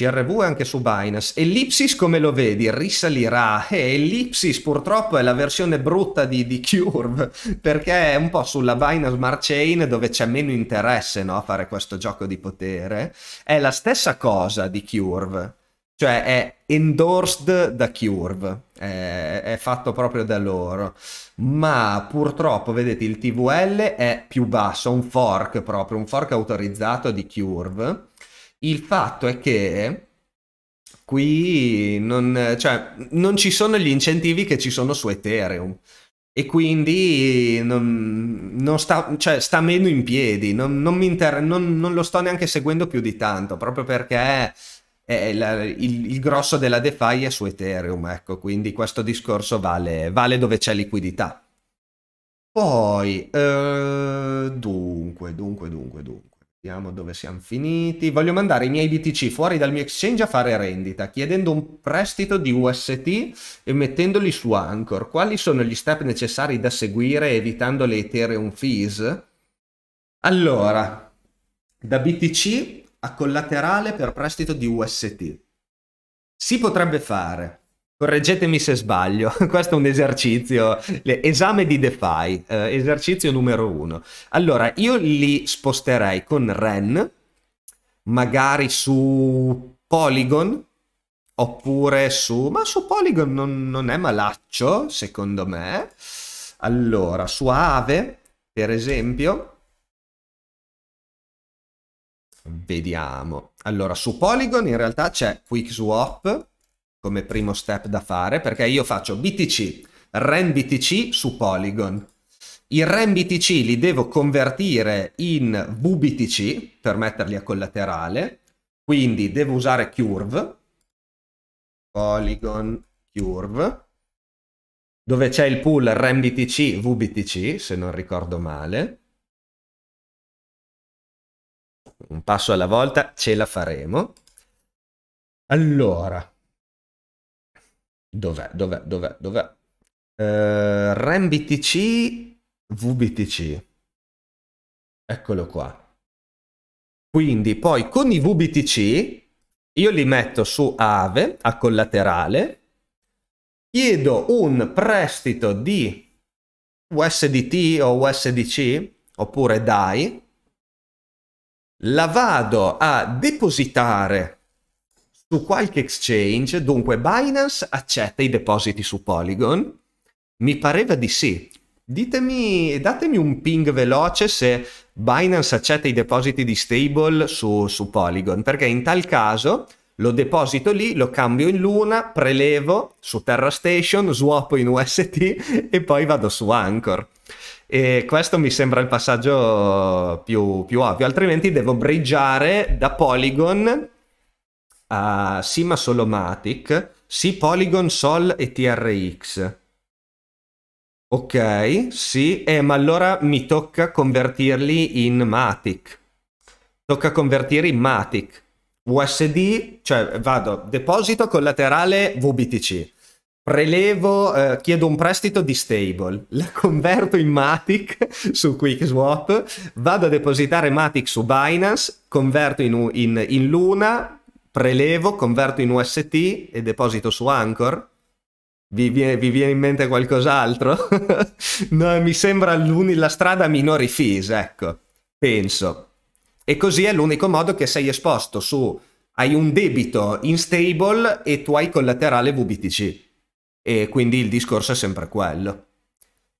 Speaker 1: CRV è anche su Binance. Ellipsis come lo vedi? Risalirà. E eh, Ellipsis purtroppo è la versione brutta di, di Curve perché è un po' sulla Binance Smart Chain dove c'è meno interesse no, a fare questo gioco di potere. È la stessa cosa di Curve, cioè è endorsed da Curve, è, è fatto proprio da loro. Ma purtroppo, vedete, il TVL è più basso, un fork proprio, un fork autorizzato di Curve il fatto è che qui non, cioè, non ci sono gli incentivi che ci sono su Ethereum e quindi non, non sta, cioè, sta, meno in piedi, non, non, inter- non, lo sto neanche seguendo più di tanto, proprio perché la, il, il, grosso della DeFi è su Ethereum, ecco, quindi questo discorso vale, vale dove c'è liquidità. Poi, eh, dunque, dunque, dunque, dunque. Vediamo dove siamo finiti. Voglio mandare i miei BTC fuori dal mio exchange a fare rendita, chiedendo un prestito di UST e mettendoli su Anchor. Quali sono gli step necessari da seguire evitando le Ethereum fees? Allora, da BTC a collaterale per prestito di UST. Si potrebbe fare Correggetemi se sbaglio, questo è un esercizio, esame di DeFi, eh, esercizio numero uno. Allora, io li sposterei con REN, magari su Polygon, oppure su... ma su Polygon non, non è malaccio, secondo me. Allora, su Ave, per esempio, vediamo. Allora, su Polygon in realtà c'è Quick Swap come primo step da fare perché io faccio BTC, REN BTC su Polygon. I REN BTC li devo convertire in VBTC per metterli a collaterale, quindi devo usare Curve, Polygon Curve, dove c'è il pool REN BTC VBTC, se non ricordo male. Un passo alla volta ce la faremo. Allora, Dov'è? Dov'è? Dov'è? Dov'è? Uh, eh, REMBTC VBTC. Eccolo qua. Quindi poi con i VBTC io li metto su AVE a collaterale, chiedo un prestito di USDT o USDC oppure DAI, la vado a depositare su qualche exchange, dunque Binance accetta i depositi su Polygon? Mi pareva di sì. Ditemi, datemi un ping veloce se Binance accetta i depositi di stable su, su Polygon, perché in tal caso lo deposito lì, lo cambio in Luna, prelevo su Terra Station, swapo in UST e poi vado su Anchor. E questo mi sembra il passaggio più, più ovvio, altrimenti devo bridgeare da Polygon a sì ma solo Matic, sì Polygon, Sol e TRX. Ok, sì, eh, ma allora mi tocca convertirli in Matic. Tocca convertire in Matic. USD, cioè vado, deposito collaterale VBTC, prelevo, eh, chiedo un prestito di stable, la converto in Matic su QuickSwap, vado a depositare Matic su Binance, converto in, in, in Luna, prelevo, converto in UST e deposito su Anchor? Vi, viene, vi viene in mente qualcos'altro? no, mi sembra la strada minori fees, ecco, penso. E così è l'unico modo che sei esposto su... Hai un debito in stable e tu hai collaterale VBTC. E quindi il discorso è sempre quello.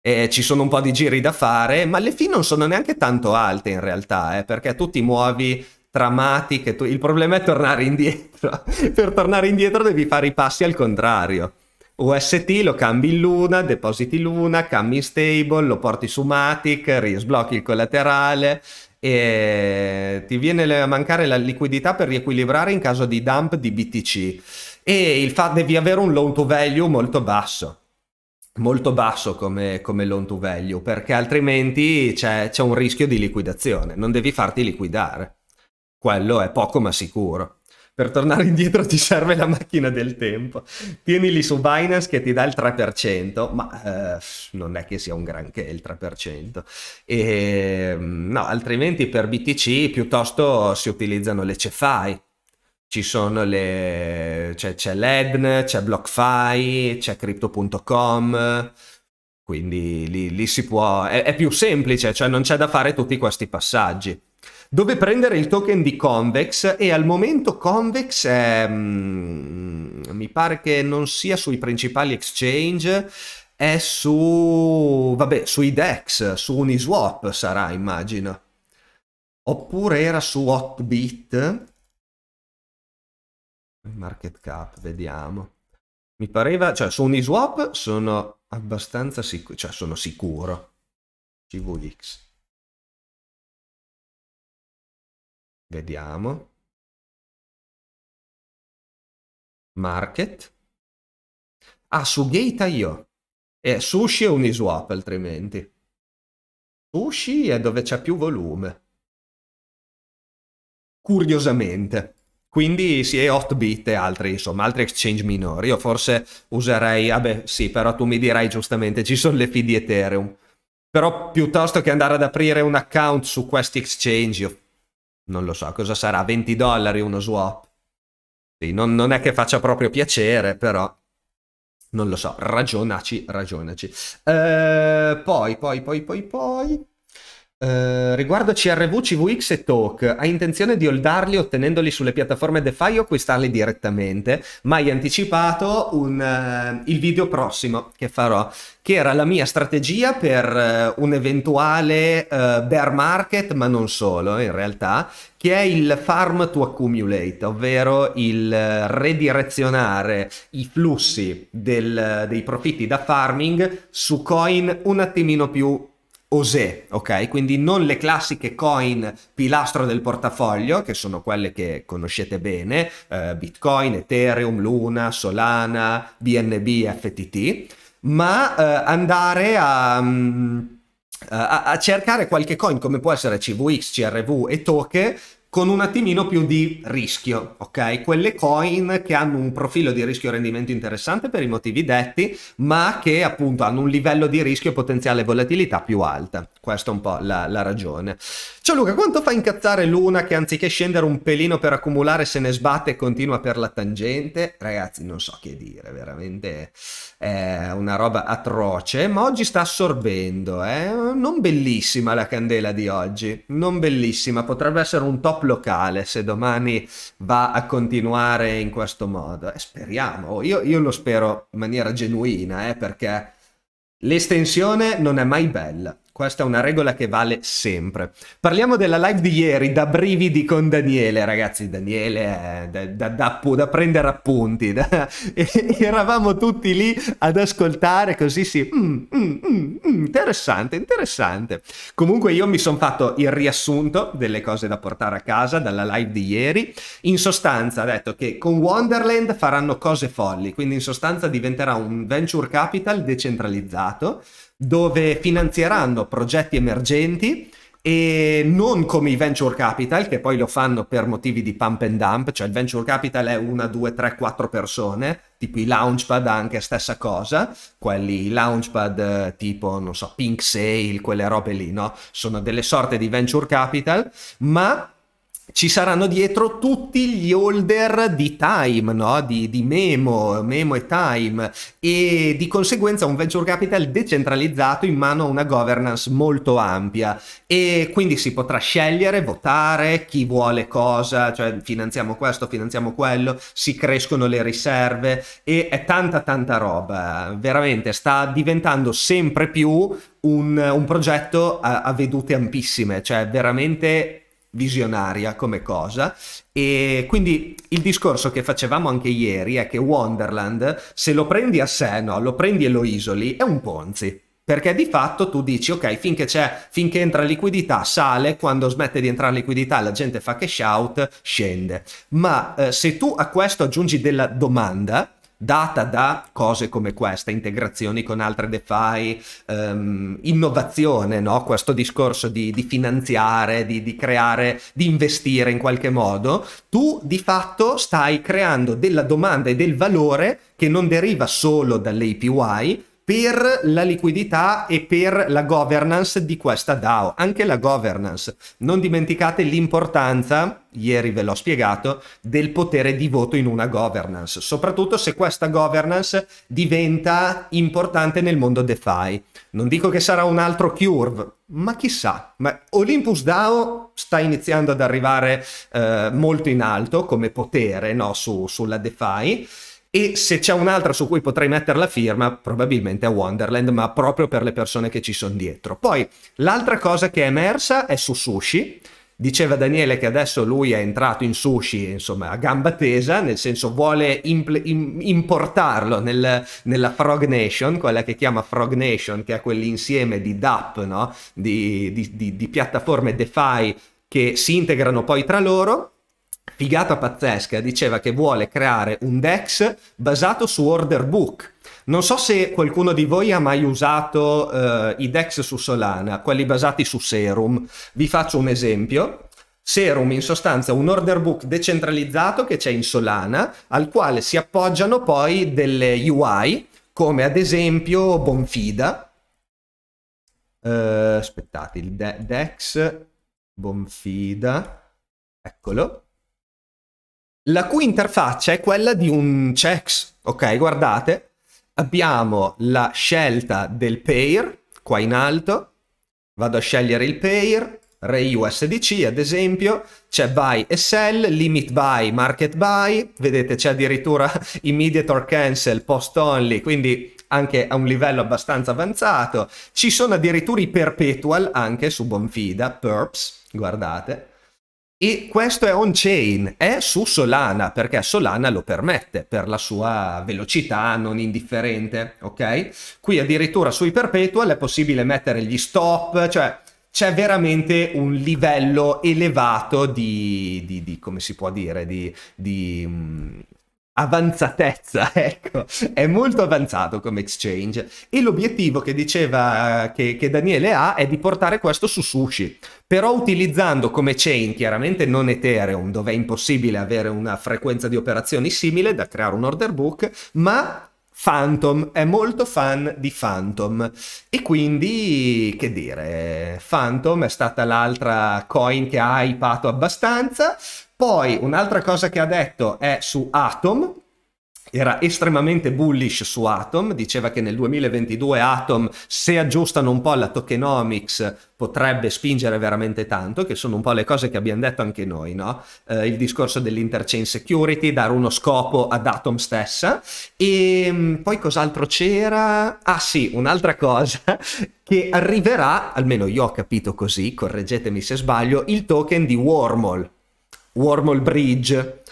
Speaker 1: E ci sono un po' di giri da fare, ma le fee non sono neanche tanto alte in realtà, eh, perché tu ti muovi tramatiche. Il problema è tornare indietro. per tornare indietro devi fare i passi al contrario. UST lo cambi in Luna, depositi Luna, cambi in stable, lo porti su Matic, risblocchi il collaterale e ti viene a mancare la liquidità per riequilibrare in caso di dump di BTC e il fa- devi avere un loan to value molto basso molto basso come, come loan to value perché altrimenti c'è, c'è un rischio di liquidazione non devi farti liquidare quello è poco ma sicuro. Per tornare indietro ti serve la macchina del tempo. Tienili su Binance che ti dà il 3%, ma eh, non è che sia un granché il 3%. E, ehm, no, altrimenti per BTC piuttosto si utilizzano le CeFi, ci sono le c'è, c'è l'Edn, c'è BlockFi, c'è Crypto.com, quindi lì, lì si può, è, è, più semplice, cioè non c'è da fare tutti questi passaggi dove prendere il token di Convex e al momento Convex è, mm, mi pare che non sia sui principali exchange, è su, vabbè, sui DEX, su Uniswap sarà immagino. Oppure era su Hotbit. Market cap, vediamo. Mi pareva, cioè su Uniswap sono abbastanza sicuro, cioè sono sicuro. CVX. Vediamo. Market. Ah, su Gate io. E sushi è Uniswap altrimenti. Sushi è dove c'è più volume. Curiosamente. Quindi sì, è Hotbit e altri, insomma, altri exchange minori. Io forse userei, vabbè, sì, però tu mi dirai giustamente, ci sono le fee Ethereum. Però piuttosto che andare ad aprire un account su questi exchange, io non lo so, cosa sarà? 20 dollari uno swap? Sì, non, non è che faccia proprio piacere, però non lo so, ragionaci, ragionaci. Eh, poi, poi, poi, poi, poi... Eh, riguardo CRV, CVX e Talk, hai intenzione di holdarli ottenendoli sulle piattaforme DeFi o acquistarli direttamente, ma hai anticipato un, uh, il video prossimo che farò, che era la mia strategia per uh, un eventuale bear market, ma non solo in realtà, che è il farm to accumulate, ovvero il redirezionare i flussi del, dei profitti da farming su coin un attimino più OSE, ok? Quindi non le classiche coin pilastro del portafoglio, che sono quelle che conoscete bene, eh, Bitcoin, Ethereum, Luna, Solana, BNB, FTT, ma eh, andare a... Mm, eh, a, a, cercare qualche coin come può essere CVX, CRV e Token con un attimino più di rischio, ok? Quelle coin che hanno un profilo di rischio-rendimento interessante per i motivi detti, ma che appunto hanno un livello di rischio e potenziale volatilità più alta. Questa è un po' la, la ragione. Ciao Luca, quanto fa incazzare l'una che anziché scendere un pelino per accumulare se ne sbatte e continua per la tangente? Ragazzi, non so che dire, veramente è una roba atroce, ma oggi sta assorbendo, eh? Non bellissima la candela di oggi, non bellissima, potrebbe essere un top top locale se domani va a continuare in questo modo. E eh, speriamo, io, io lo spero in maniera genuina, eh, perché l'estensione non è mai bella. Questa è una regola che vale sempre. Parliamo della live di ieri, da brividi con Daniele, ragazzi. Daniele è da, da, da, da prendere appunti. eravamo tutti lì ad ascoltare, così sì. Mm, mm, mm, mm. interessante, interessante. Comunque io mi sono fatto il riassunto delle cose da portare a casa dalla live di ieri. In sostanza ha detto che con Wonderland faranno cose folli, quindi in sostanza diventerà un venture capital decentralizzato dove finanzieranno progetti emergenti e non come i venture capital che poi lo fanno per motivi di pump and dump, cioè il venture capital è una, due, tre, quattro persone, tipo i launchpad anche stessa cosa, quelli launchpad eh, tipo, non so, Pink Sale, quelle robe lì, no? Sono delle sorte di venture capital, ma ci saranno dietro tutti gli holder di Time, no? di, di, Memo, Memo e Time e di conseguenza un venture capital decentralizzato in mano a una governance molto ampia e quindi si potrà scegliere, votare chi vuole cosa, cioè finanziamo questo, finanziamo quello, si crescono le riserve e è tanta tanta roba, veramente sta diventando sempre più un, un progetto a, a vedute ampissime, cioè veramente visionaria come cosa e quindi il discorso che facevamo anche ieri è che Wonderland se lo prendi a sé, no, lo prendi e lo isoli è un ponzi perché di fatto tu dici ok finché, finché entra liquidità sale quando smette di entrare liquidità la gente fa cash out scende ma eh, se tu a questo aggiungi della domanda data da cose come questa, integrazioni con altre DeFi, um, innovazione, no? questo discorso di, di finanziare, di, di, creare, di investire in qualche modo, tu di fatto stai creando della domanda e del valore che non deriva solo dalle APY, per la liquidità e per la governance di questa DAO, anche la governance. Non dimenticate l'importanza, ieri ve l'ho spiegato, del potere di voto in una governance, soprattutto se questa governance diventa importante nel mondo DeFi. Non dico che sarà un altro Curve, ma chissà, ma Olympus DAO sta iniziando ad arrivare eh, molto in alto come potere no? Su, sulla DeFi e se c'è un'altra su cui potrei mettere la firma, probabilmente è Wonderland, ma proprio per le persone che ci sono dietro. Poi l'altra cosa che è emersa è su sushi. Diceva Daniele che adesso lui è entrato in sushi, insomma, a gamba tesa, nel senso vuole impl- importarlo nel, nella Frog Nation, quella che chiama Frog Nation, che è quell'insieme di DAP, no? di, di, di, di piattaforme DeFi che si integrano poi tra loro figata pazzesca, diceva che vuole creare un DEX basato su order book. Non so se qualcuno di voi ha mai usato eh, i DEX su Solana, quelli basati su Serum. Vi faccio un esempio. Serum in sostanza è un order book decentralizzato che c'è in Solana, al quale si appoggiano poi delle UI, come ad esempio Bonfida. Eh, aspettate, il De- DEX Bonfida, eccolo la cui interfaccia è quella di un checks. Ok, guardate, abbiamo la scelta del pair qua in alto. Vado a scegliere il pair, Ray USDC ad esempio, c'è buy e sell, limit buy, market buy, vedete c'è addirittura immediate or cancel, post only, quindi anche a un livello abbastanza avanzato. Ci sono addirittura i perpetual anche su Bonfida, perps, guardate. E questo è on-chain, è su Solana, perché Solana lo permette per la sua velocità non indifferente, ok? Qui addirittura sui perpetual è possibile mettere gli stop, cioè c'è veramente un livello elevato di, di, di come si può dire, di, di mm, avanzatezza, ecco, è molto avanzato come exchange e l'obiettivo che diceva che, che, Daniele ha è di portare questo su sushi, però utilizzando come chain chiaramente non Ethereum, dove è impossibile avere una frequenza di operazioni simile da creare un order book, ma Phantom è molto fan di Phantom e quindi che dire, Phantom è stata l'altra coin che ha hypato abbastanza, poi un'altra cosa che ha detto è su Atom, era estremamente bullish su Atom, diceva che nel 2022 Atom, se aggiustano un po' la tokenomics, potrebbe spingere veramente tanto, che sono un po' le cose che abbiamo detto anche noi, no? Eh, il discorso dell'interchain security, dare uno scopo ad Atom stessa. E ehm, poi cos'altro c'era? Ah sì, un'altra cosa che arriverà, almeno io ho capito così, correggetemi se sbaglio, il token di Wormhole Wormhole Bridge.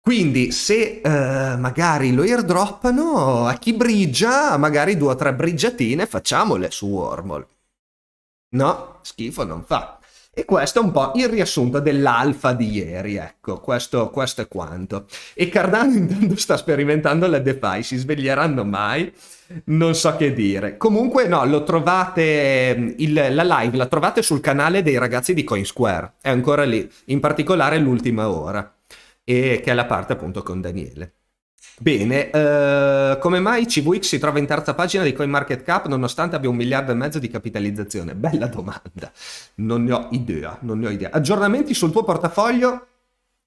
Speaker 1: Quindi se eh, magari lo airdroppano, a chi briggia, magari due o tre briggiatine facciamole su Wormhole. No, schifo non fa. E questo è un po' il riassunto dell'alfa di ieri, ecco, questo, questo è quanto. E Cardano intanto sta sperimentando la DeFi, si sveglieranno mai? non so che dire. Comunque, no, lo trovate, ehm, il, la live la trovate sul canale dei ragazzi di CoinSquare, è ancora lì, in particolare l'ultima ora, e che è la parte appunto con Daniele. Bene, eh, come mai CVX si trova in terza pagina di CoinMarketCap nonostante abbia un miliardo e mezzo di capitalizzazione? Bella domanda, non ne ho idea, non ne ho idea. Aggiornamenti sul tuo portafoglio?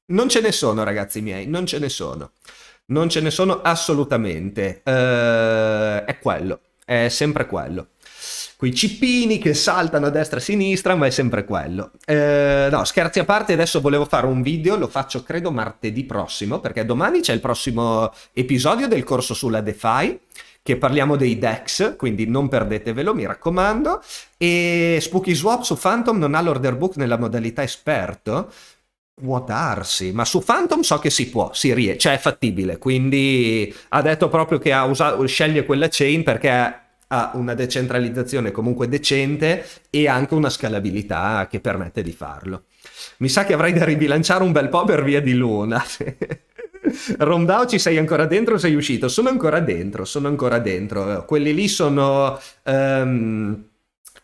Speaker 1: Non ce ne sono ragazzi miei, non ce ne sono non ce ne sono assolutamente. Eh, è quello, è sempre quello. Quei cippini che saltano a destra e a sinistra, ma è sempre quello. Eh, no, scherzi a parte, adesso volevo fare un video, lo faccio credo martedì prossimo, perché domani c'è il prossimo episodio del corso sulla DeFi che parliamo dei DEX, quindi non perdetevelo, mi raccomando. E Spooky Swap su Phantom non ha l'order book nella modalità esperto, Può darsi, ma su Phantom so che si può, si rie- cioè è fattibile, quindi ha detto proprio che ha usato, sceglie quella chain perché ha una decentralizzazione comunque decente e anche una scalabilità che permette di farlo. Mi sa che avrai da ribilanciare un bel po' per via di Luna. Rondao ci sei ancora dentro o sei uscito? Sono ancora dentro, sono ancora dentro. Quelli lì sono... Um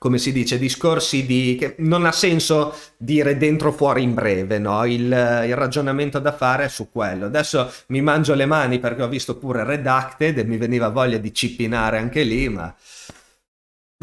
Speaker 1: come si dice, discorsi di... che non ha senso dire dentro fuori in breve, no? Il, il, ragionamento da fare è su quello. Adesso mi mangio le mani perché ho visto pure Redacted e mi veniva voglia di cipinare anche lì, ma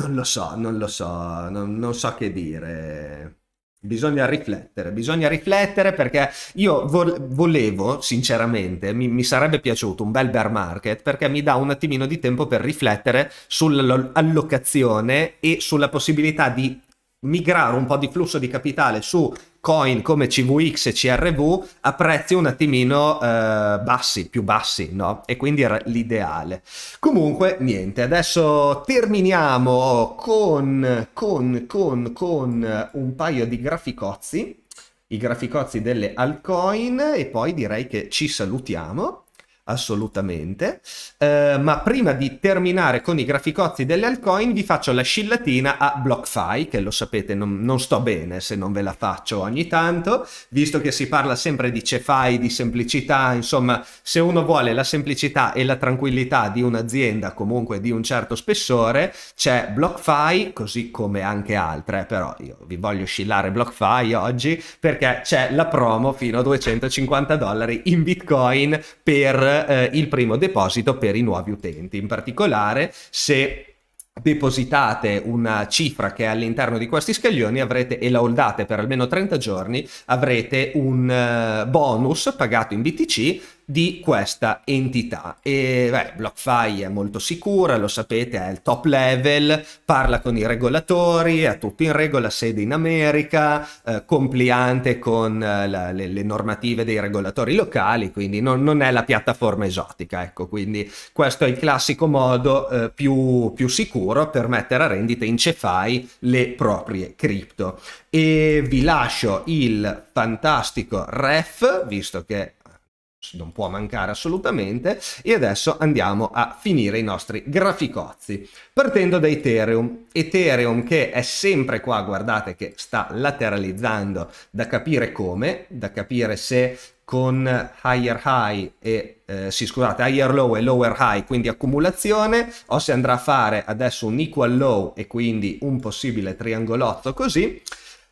Speaker 1: non lo so, non lo so, non, non so che dire. Bisogna riflettere, bisogna riflettere perché io volevo, sinceramente, mi, mi, sarebbe piaciuto un bel bear market perché mi dà un attimino di tempo per riflettere sull'allocazione e sulla possibilità di migrare un po' di flusso di capitale su coin come CVX e CRV a prezzi un attimino eh, bassi, più bassi, no? E quindi era l'ideale. Comunque, niente, adesso terminiamo con, con, con, con un paio di graficozzi, i graficozzi delle altcoin e poi direi che ci salutiamo assolutamente. Eh, ma prima di terminare con i graficozzi delle altcoin, vi faccio la scillatina a BlockFi, che lo sapete, non, non, sto bene se non ve la faccio ogni tanto, visto che si parla sempre di CeFi, di semplicità, insomma, se uno vuole la semplicità e la tranquillità di un'azienda comunque di un certo spessore, c'è BlockFi, così come anche altre, però io vi voglio scillare BlockFi oggi perché c'è la promo fino a 250 dollari in Bitcoin per eh, il primo deposito per i nuovi utenti. In particolare, se depositate una cifra che è all'interno di questi scaglioni avrete, e la holdate per almeno 30 giorni avrete un eh, bonus pagato in BTC di questa entità. E beh, BlockFi è molto sicura, lo sapete, è il top level, parla con i regolatori, ha tutto in regola, sede in America, eh, compliante con eh, la, le, le, normative dei regolatori locali, quindi non, non, è la piattaforma esotica, ecco, quindi questo è il classico modo eh, più, più sicuro per mettere a rendita in CeFi le proprie cripto. E vi lascio il fantastico ref, visto che non può mancare assolutamente e adesso andiamo a finire i nostri graficozzi partendo da Ethereum Ethereum che è sempre qua guardate che sta lateralizzando da capire come da capire se con higher high e eh, sì, scusate, higher low e lower high, quindi accumulazione, o se andrà a fare adesso un equal low e quindi un possibile triangolotto così,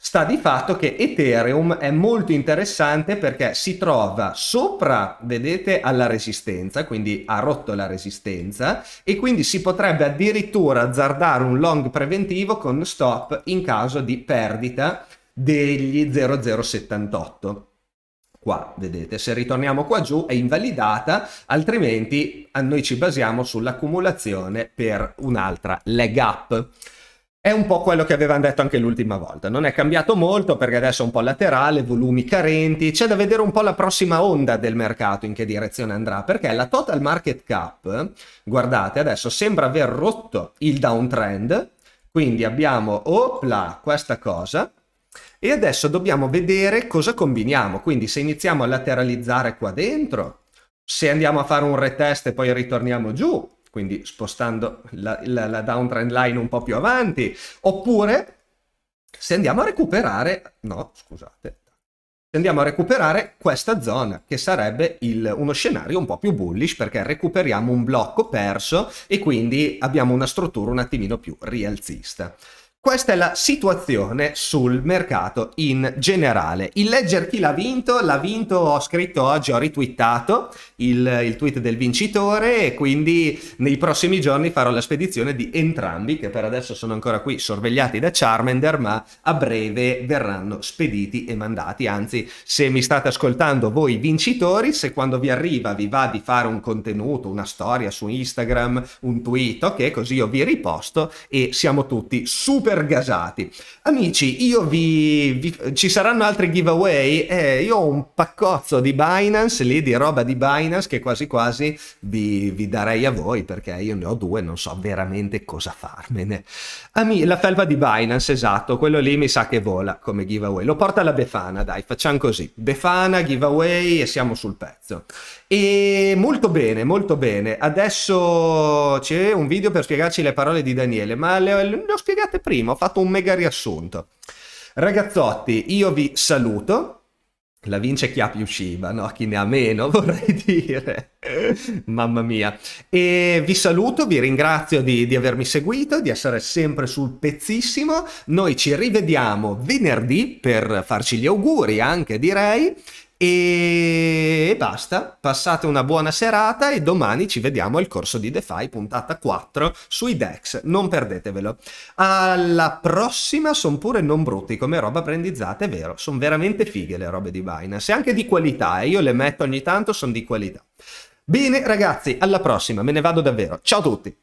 Speaker 1: sta di fatto che Ethereum è molto interessante perché si trova sopra, vedete, alla resistenza, quindi ha rotto la resistenza e quindi si potrebbe addirittura azzardare un long preventivo con stop in caso di perdita degli 0078 qua vedete se ritorniamo qua giù è invalidata altrimenti noi ci basiamo sull'accumulazione per un'altra leg up è un po' quello che avevano detto anche l'ultima volta, non è cambiato molto perché adesso è un po' laterale, volumi carenti, c'è da vedere un po' la prossima onda del mercato in che direzione andrà, perché la total market cap, guardate, adesso sembra aver rotto il downtrend, quindi abbiamo, opla, questa cosa, e adesso dobbiamo vedere cosa combiniamo, quindi se iniziamo a lateralizzare qua dentro, se andiamo a fare un retest e poi ritorniamo giù, quindi spostando la, la, la downtrend line un po' più avanti, oppure se andiamo a recuperare, no scusate, se andiamo a recuperare questa zona, che sarebbe il, uno scenario un po' più bullish, perché recuperiamo un blocco perso e quindi abbiamo una struttura un attimino più rialzista. Questa è la situazione sul mercato in generale. Il Ledger chi l'ha vinto? L'ha vinto, ho scritto oggi, ho ritwittato il, il, tweet del vincitore e quindi nei prossimi giorni farò la spedizione di entrambi che per adesso sono ancora qui sorvegliati da Charmander ma a breve verranno spediti e mandati. Anzi, se mi state ascoltando voi vincitori, se quando vi arriva vi va di fare un contenuto, una storia su Instagram, un tweet, ok, così io vi riposto e siamo tutti super super gasati. Amici, io vi, vi ci saranno altri giveaway eh, io ho un paccozzo di Binance lì, di roba di Binance che quasi quasi vi, vi darei a voi perché io ne ho due, non so veramente cosa farmene. Ami, la felpa di Binance, esatto, quello lì mi sa che vola come giveaway. Lo porta la Befana, dai, facciamo così. Befana, giveaway e siamo sul pezzo. E molto bene, molto bene. Adesso c'è un video per spiegarci le parole di Daniele, ma le, le ho spiegate prima, ho fatto un mega riassunto. Ragazzotti, io vi saluto. La vince chi ha più ciba, no? Chi ne ha meno, vorrei dire. Mamma mia. E vi saluto, vi ringrazio di, di, avermi seguito, di essere sempre sul pezzissimo. Noi ci rivediamo venerdì per farci gli auguri anche, direi. E basta, passate una buona serata e domani ci vediamo al corso di DeFi puntata 4 sui DEX, non perdetevelo. Alla prossima sono pure non brutti come roba brandizzata, è vero, sono veramente fighe le robe di Binance e anche di qualità, eh. io le metto ogni tanto, sono di qualità. Bene ragazzi, alla prossima, me ne vado davvero, ciao a tutti!